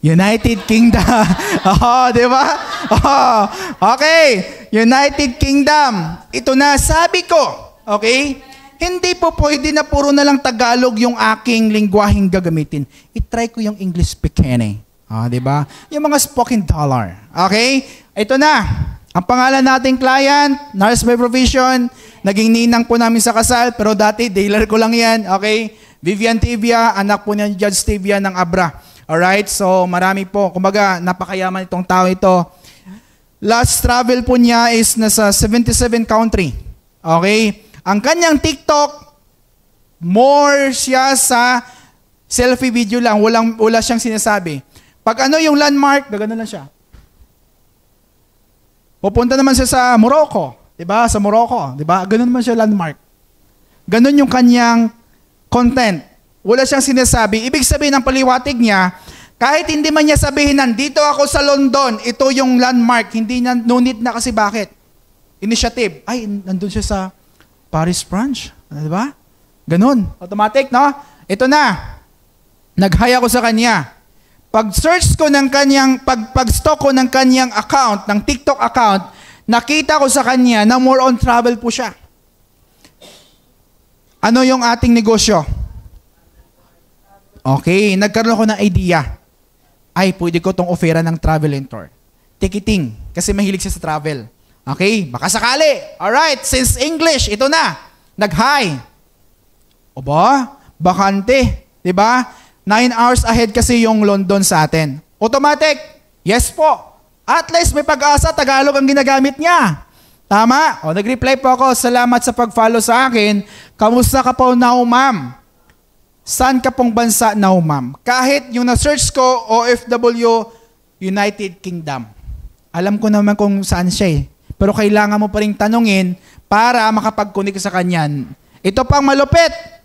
United Kingdom. oh, di ba? Oh, okay. United Kingdom. Ito na, sabi ko. Okay? Hindi po pwede na puro na lang Tagalog yung aking lingwaheng gagamitin. I-try ko yung English speaking. Ah, oh, di ba? Yung mga spoken dollar. Okay? Ito na. Ang pangalan nating client, Nurse by Provision, naging ninang po namin sa kasal, pero dati dealer ko lang yan, okay? Vivian Tibia, anak po ni Judge Tibia ng Abra. Alright, so marami po. Kumbaga, napakayaman itong tao ito. Last travel po niya is nasa 77 country. Okay? Ang kanyang TikTok, more siya sa selfie video lang. Walang, wala siyang sinasabi. Pag ano yung landmark, gagano lang siya. Pupunta naman siya sa Morocco, 'di ba? Sa Morocco, 'di ba? Ganun man siya landmark. Ganun yung kanyang content. Wala siyang sinasabi. Ibig sabihin ng paliwatig niya, kahit hindi man niya sabihin nandito ako sa London, ito yung landmark, hindi na nunit na kasi bakit? Initiative. Ay, nandun siya sa Paris, branch. Ano, di ba? Ganun. Automatic, no? Ito na. Naghaya ko sa kanya. Pag-search ko ng kanyang, pag, pag-stalk ko ng kanyang account, ng TikTok account, nakita ko sa kanya na more on travel po siya. Ano yung ating negosyo? Okay, nagkaroon ako ng idea. Ay, pwede ko tong ofera ng travel and tour. Ticketing, kasi mahilig siya sa travel. Okay, baka sakali. Alright, since English, ito na. Nag-hi. Oba, bakante. ba? 9 hours ahead kasi yung London sa atin. Automatic? Yes po. At least may pag-asa, Tagalog ang ginagamit niya. Tama? O, nag-reply po ako, salamat sa pag-follow sa akin. Kamusta ka po now, ma'am? Saan ka pong bansa now, ma'am? Kahit yung na-search ko, OFW, United Kingdom. Alam ko naman kung saan siya eh. Pero kailangan mo pa rin tanungin para makapag-connect sa kanyan. Ito pang malupit.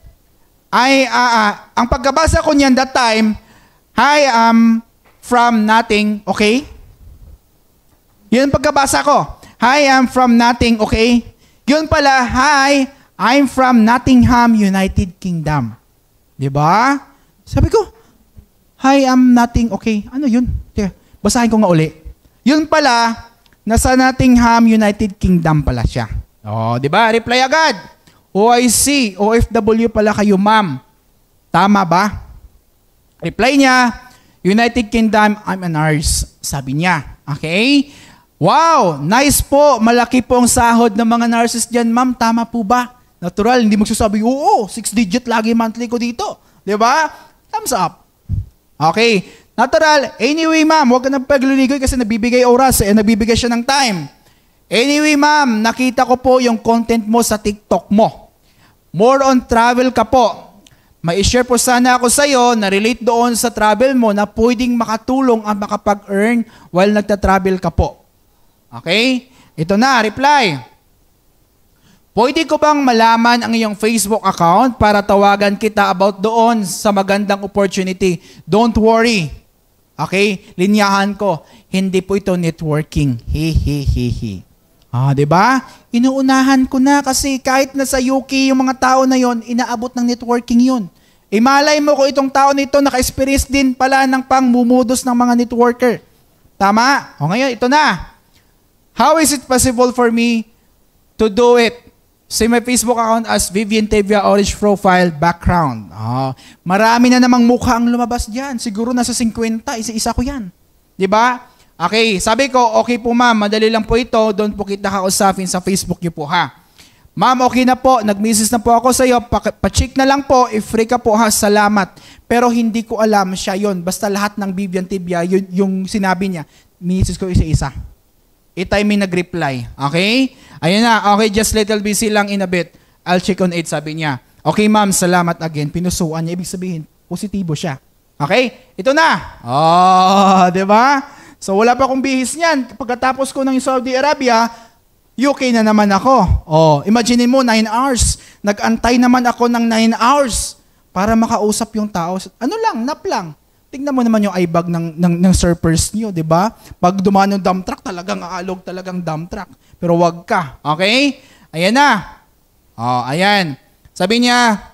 I, uh, uh, ang pagkabasa ko niyan that time, hi am um, from nothing, okay? Yun pagkabasa ko. Hi, I'm from nothing, okay? Yun pala, hi, I'm from Nottingham, United Kingdom. Di ba? Sabi ko, hi, I'm nothing, okay? Ano yun? Teka, basahin ko nga uli. Yun pala, nasa Nottingham, United Kingdom pala siya. Oh, di ba? Reply agad. OIC, OFW pala kayo ma'am. Tama ba? Reply niya, United Kingdom, I'm an nurse. Sabi niya, okay? Wow, nice po. Malaki po ang sahod ng mga nurses dyan, ma'am. Tama po ba? Natural, hindi magsasabi, oo, six digit lagi monthly ko dito. Di ba? Thumbs up. Okay. Natural, anyway ma'am, huwag ka nang pagliligoy kasi nabibigay oras, eh, nabibigay siya ng time. Anyway ma'am, nakita ko po yung content mo sa TikTok mo more on travel ka po. May share po sana ako sa iyo na relate doon sa travel mo na pwedeng makatulong at makapag-earn while nagta-travel ka po. Okay? Ito na, reply. Pwede ko bang malaman ang iyong Facebook account para tawagan kita about doon sa magandang opportunity? Don't worry. Okay? Linyahan ko. Hindi po ito networking. Hi, hi, hi, hi. Ah, 'di ba? Inuunahan ko na kasi kahit na sa UK yung mga tao na yon, inaabot ng networking yon. Imalay eh, e mo ko itong tao nito naka-experience din pala ng pangmumudos ng mga networker. Tama? O ngayon, ito na. How is it possible for me to do it? Say my Facebook account as Vivian Tevia Orange Profile Background. Oh, marami na namang mukha ang lumabas diyan. Siguro nasa 50, isa-isa ko yan. 'Di ba? Okay, sabi ko, okay po ma'am, madali lang po ito, doon po kita kausapin sa Facebook niyo po ha. Ma'am, okay na po, nag-message na po ako sa iyo, pa-check na lang po, if free ka po ha, salamat. Pero hindi ko alam siya yon basta lahat ng Vivian Tibia, yun, yung sinabi niya, message ko isa-isa. It may nag-reply, okay? Ayun na, okay, just little busy lang in a bit. I'll check on it, sabi niya. Okay ma'am, salamat again. Pinusuan niya, ibig sabihin, positibo siya. Okay? Ito na. Oh, di ba? So wala pa akong bihis niyan. Pagkatapos ko ng Saudi Arabia, UK na naman ako. Oh, imagine mo, 9 hours. Nag-antay naman ako ng 9 hours para makausap yung tao. Ano lang, nap lang. Tingnan mo naman yung eyebag ng, ng, ng surfers niyo, di ba? Pag dumaan yung dump truck, talagang aalog talagang dump truck. Pero wag ka, okay? Ayan na. Oh, ayan. Sabi niya,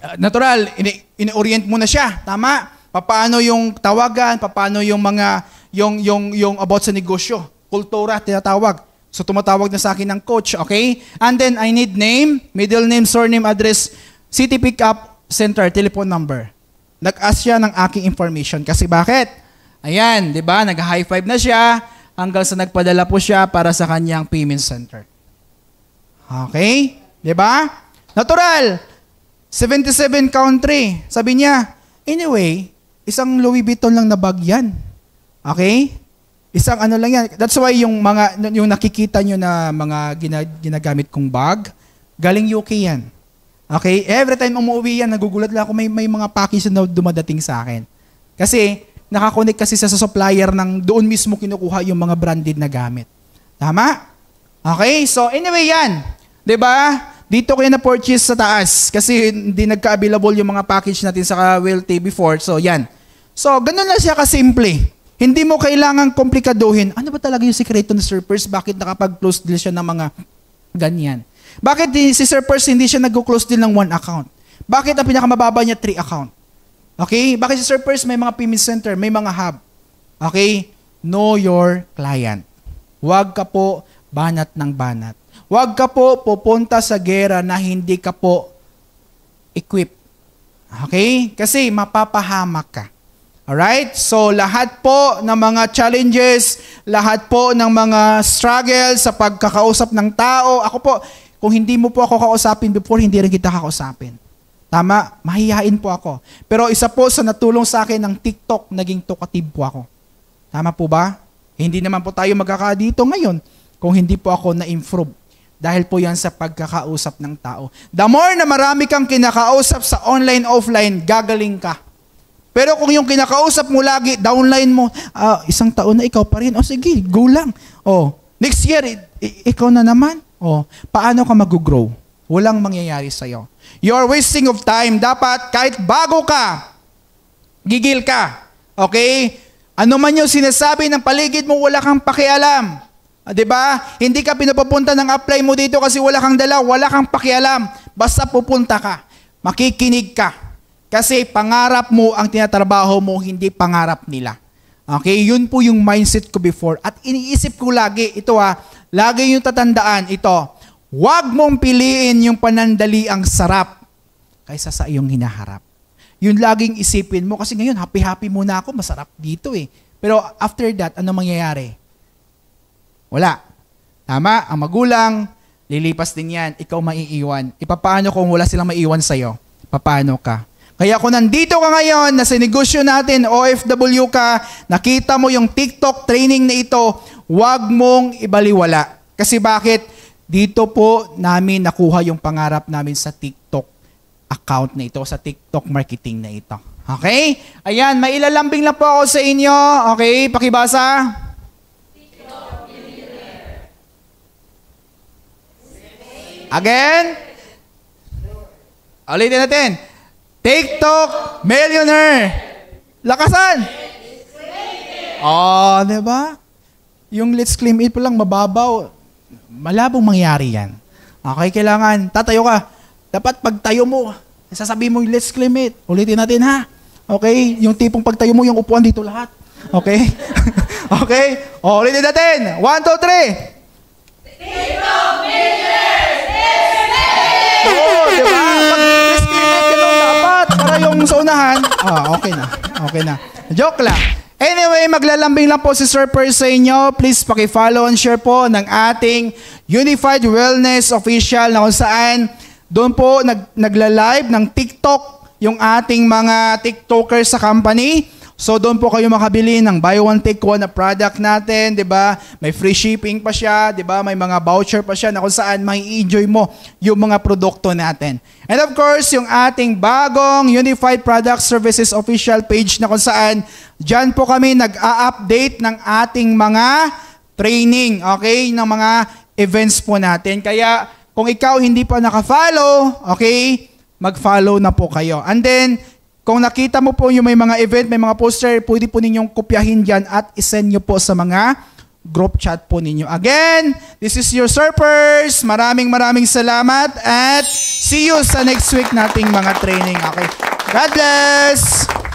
ah, natural, ini- in-orient mo na siya. Tama? Paano yung tawagan, paano yung mga yung, yung, yung about sa negosyo. Kultura, tinatawag. So tumatawag na sa akin ng coach, okay? And then I need name, middle name, surname, address, city pickup, center, telephone number. Nag-ask siya ng aking information. Kasi bakit? Ayan, di ba? Nag-high five na siya hanggang sa nagpadala po siya para sa kanyang payment center. Okay? Di ba? Natural. 77 country. Sabi niya, anyway, isang Louis Vuitton lang na bag yan. Okay? Isang ano lang yan. That's why yung mga yung nakikita nyo na mga ginagamit kong bag, galing UK yan. Okay? Every time umuwi yan, nagugulat lang ako may, may mga package na dumadating sa akin. Kasi nakakonect kasi sa, supplier ng doon mismo kinukuha yung mga branded na gamit. Tama? Okay? So anyway yan. ba? Diba? Dito ko na purchase sa taas kasi hindi nagka-available yung mga package natin sa Will TV before. So, yan. So, ganun lang siya kasimple. Hindi mo kailangan komplikaduhin. Ano ba talaga yung sikreto ni Sir Percy? Bakit nakapag-close deal siya ng mga ganyan? Bakit si Sir Percy hindi siya nag-close deal ng one account? Bakit ang pinakamababa niya three account? Okay? Bakit si Sir Percy may mga payment center, may mga hub? Okay? Know your client. Huwag ka po banat ng banat. Huwag ka po pupunta sa gera na hindi ka po equipped. Okay? Kasi mapapahamak ka. Alright? So lahat po ng mga challenges, lahat po ng mga struggles sa pagkakausap ng tao, ako po, kung hindi mo po ako kausapin before, hindi rin kita kausapin. Tama, mahihain po ako. Pero isa po sa natulong sa akin ng TikTok, naging talkative po ako. Tama po ba? Hindi naman po tayo magkakadito ngayon kung hindi po ako na-improve. Dahil po yan sa pagkakausap ng tao. The more na marami kang kinakausap sa online-offline, gagaling ka. Pero kung yung kinakausap mo lagi, downline mo, ah, isang taon na ikaw pa rin, o oh, sige, go lang. Oh, next year, ikaw na naman. Oh, paano ka mag-grow? Walang mangyayari sa'yo. are wasting of time. Dapat kahit bago ka, gigil ka. Okay? Ano man yung sinasabi ng paligid mo, wala kang pakialam. Ah, 'Di ba? Hindi ka pinapapunta ng apply mo dito kasi wala kang dala, wala kang pakialam. Basta pupunta ka. Makikinig ka. Kasi pangarap mo ang tinatrabaho mo, hindi pangarap nila. Okay, yun po yung mindset ko before. At iniisip ko lagi, ito ha, ah, lagi yung tatandaan, ito, huwag mong piliin yung panandali ang sarap kaysa sa iyong hinaharap. Yun laging isipin mo kasi ngayon happy-happy muna ako, masarap dito eh. Pero after that, ano mangyayari? Wala. Tama, ang magulang, lilipas din yan, ikaw maiiwan. Ipapaano kung wala silang maiiwan sa'yo? Papano ka? Kaya kung nandito ka ngayon, nasa negosyo natin, OFW ka, nakita mo yung TikTok training na ito, huwag mong ibaliwala. Kasi bakit? Dito po namin nakuha yung pangarap namin sa TikTok account na ito, sa TikTok marketing na ito. Okay? Ayan, mailalambing lang po ako sa inyo. Okay, pakibasa. Again? Ulitin natin. TikTok millionaire. Lakasan! Oh, di ba? Yung let's claim it pa lang mababaw. Malabong mangyari yan. Okay, kailangan. Tatayo ka. Dapat pagtayo mo, sasabihin mo let's claim it. Ulitin natin ha. Okay? Yung tipong pagtayo mo, yung upuan dito lahat. Okay? okay? O, ulitin natin. One, two, three. TikTok millionaire! yung sa unahan, oh, okay na. Okay na. Joke lang. Anyway, maglalambing lang po si Sir Per sa inyo. Please paki-follow and share po ng ating Unified Wellness Official na kung saan doon po nag, nagla-live ng TikTok yung ating mga TikTokers sa company So doon po kayo makabili ng buy one take one na product natin, 'di ba? May free shipping pa siya, 'di ba? May mga voucher pa siya na kung saan mai-enjoy mo yung mga produkto natin. And of course, yung ating bagong Unified Product Services official page na kung saan diyan po kami nag-a-update ng ating mga training, okay? Ng mga events po natin. Kaya kung ikaw hindi pa naka-follow, okay? Mag-follow na po kayo. And then kung nakita mo po yung may mga event, may mga poster, pwede po ninyong kopyahin dyan at isend nyo po sa mga group chat po ninyo. Again, this is your Surfers. Maraming maraming salamat at see you sa next week nating mga training. Okay. God bless!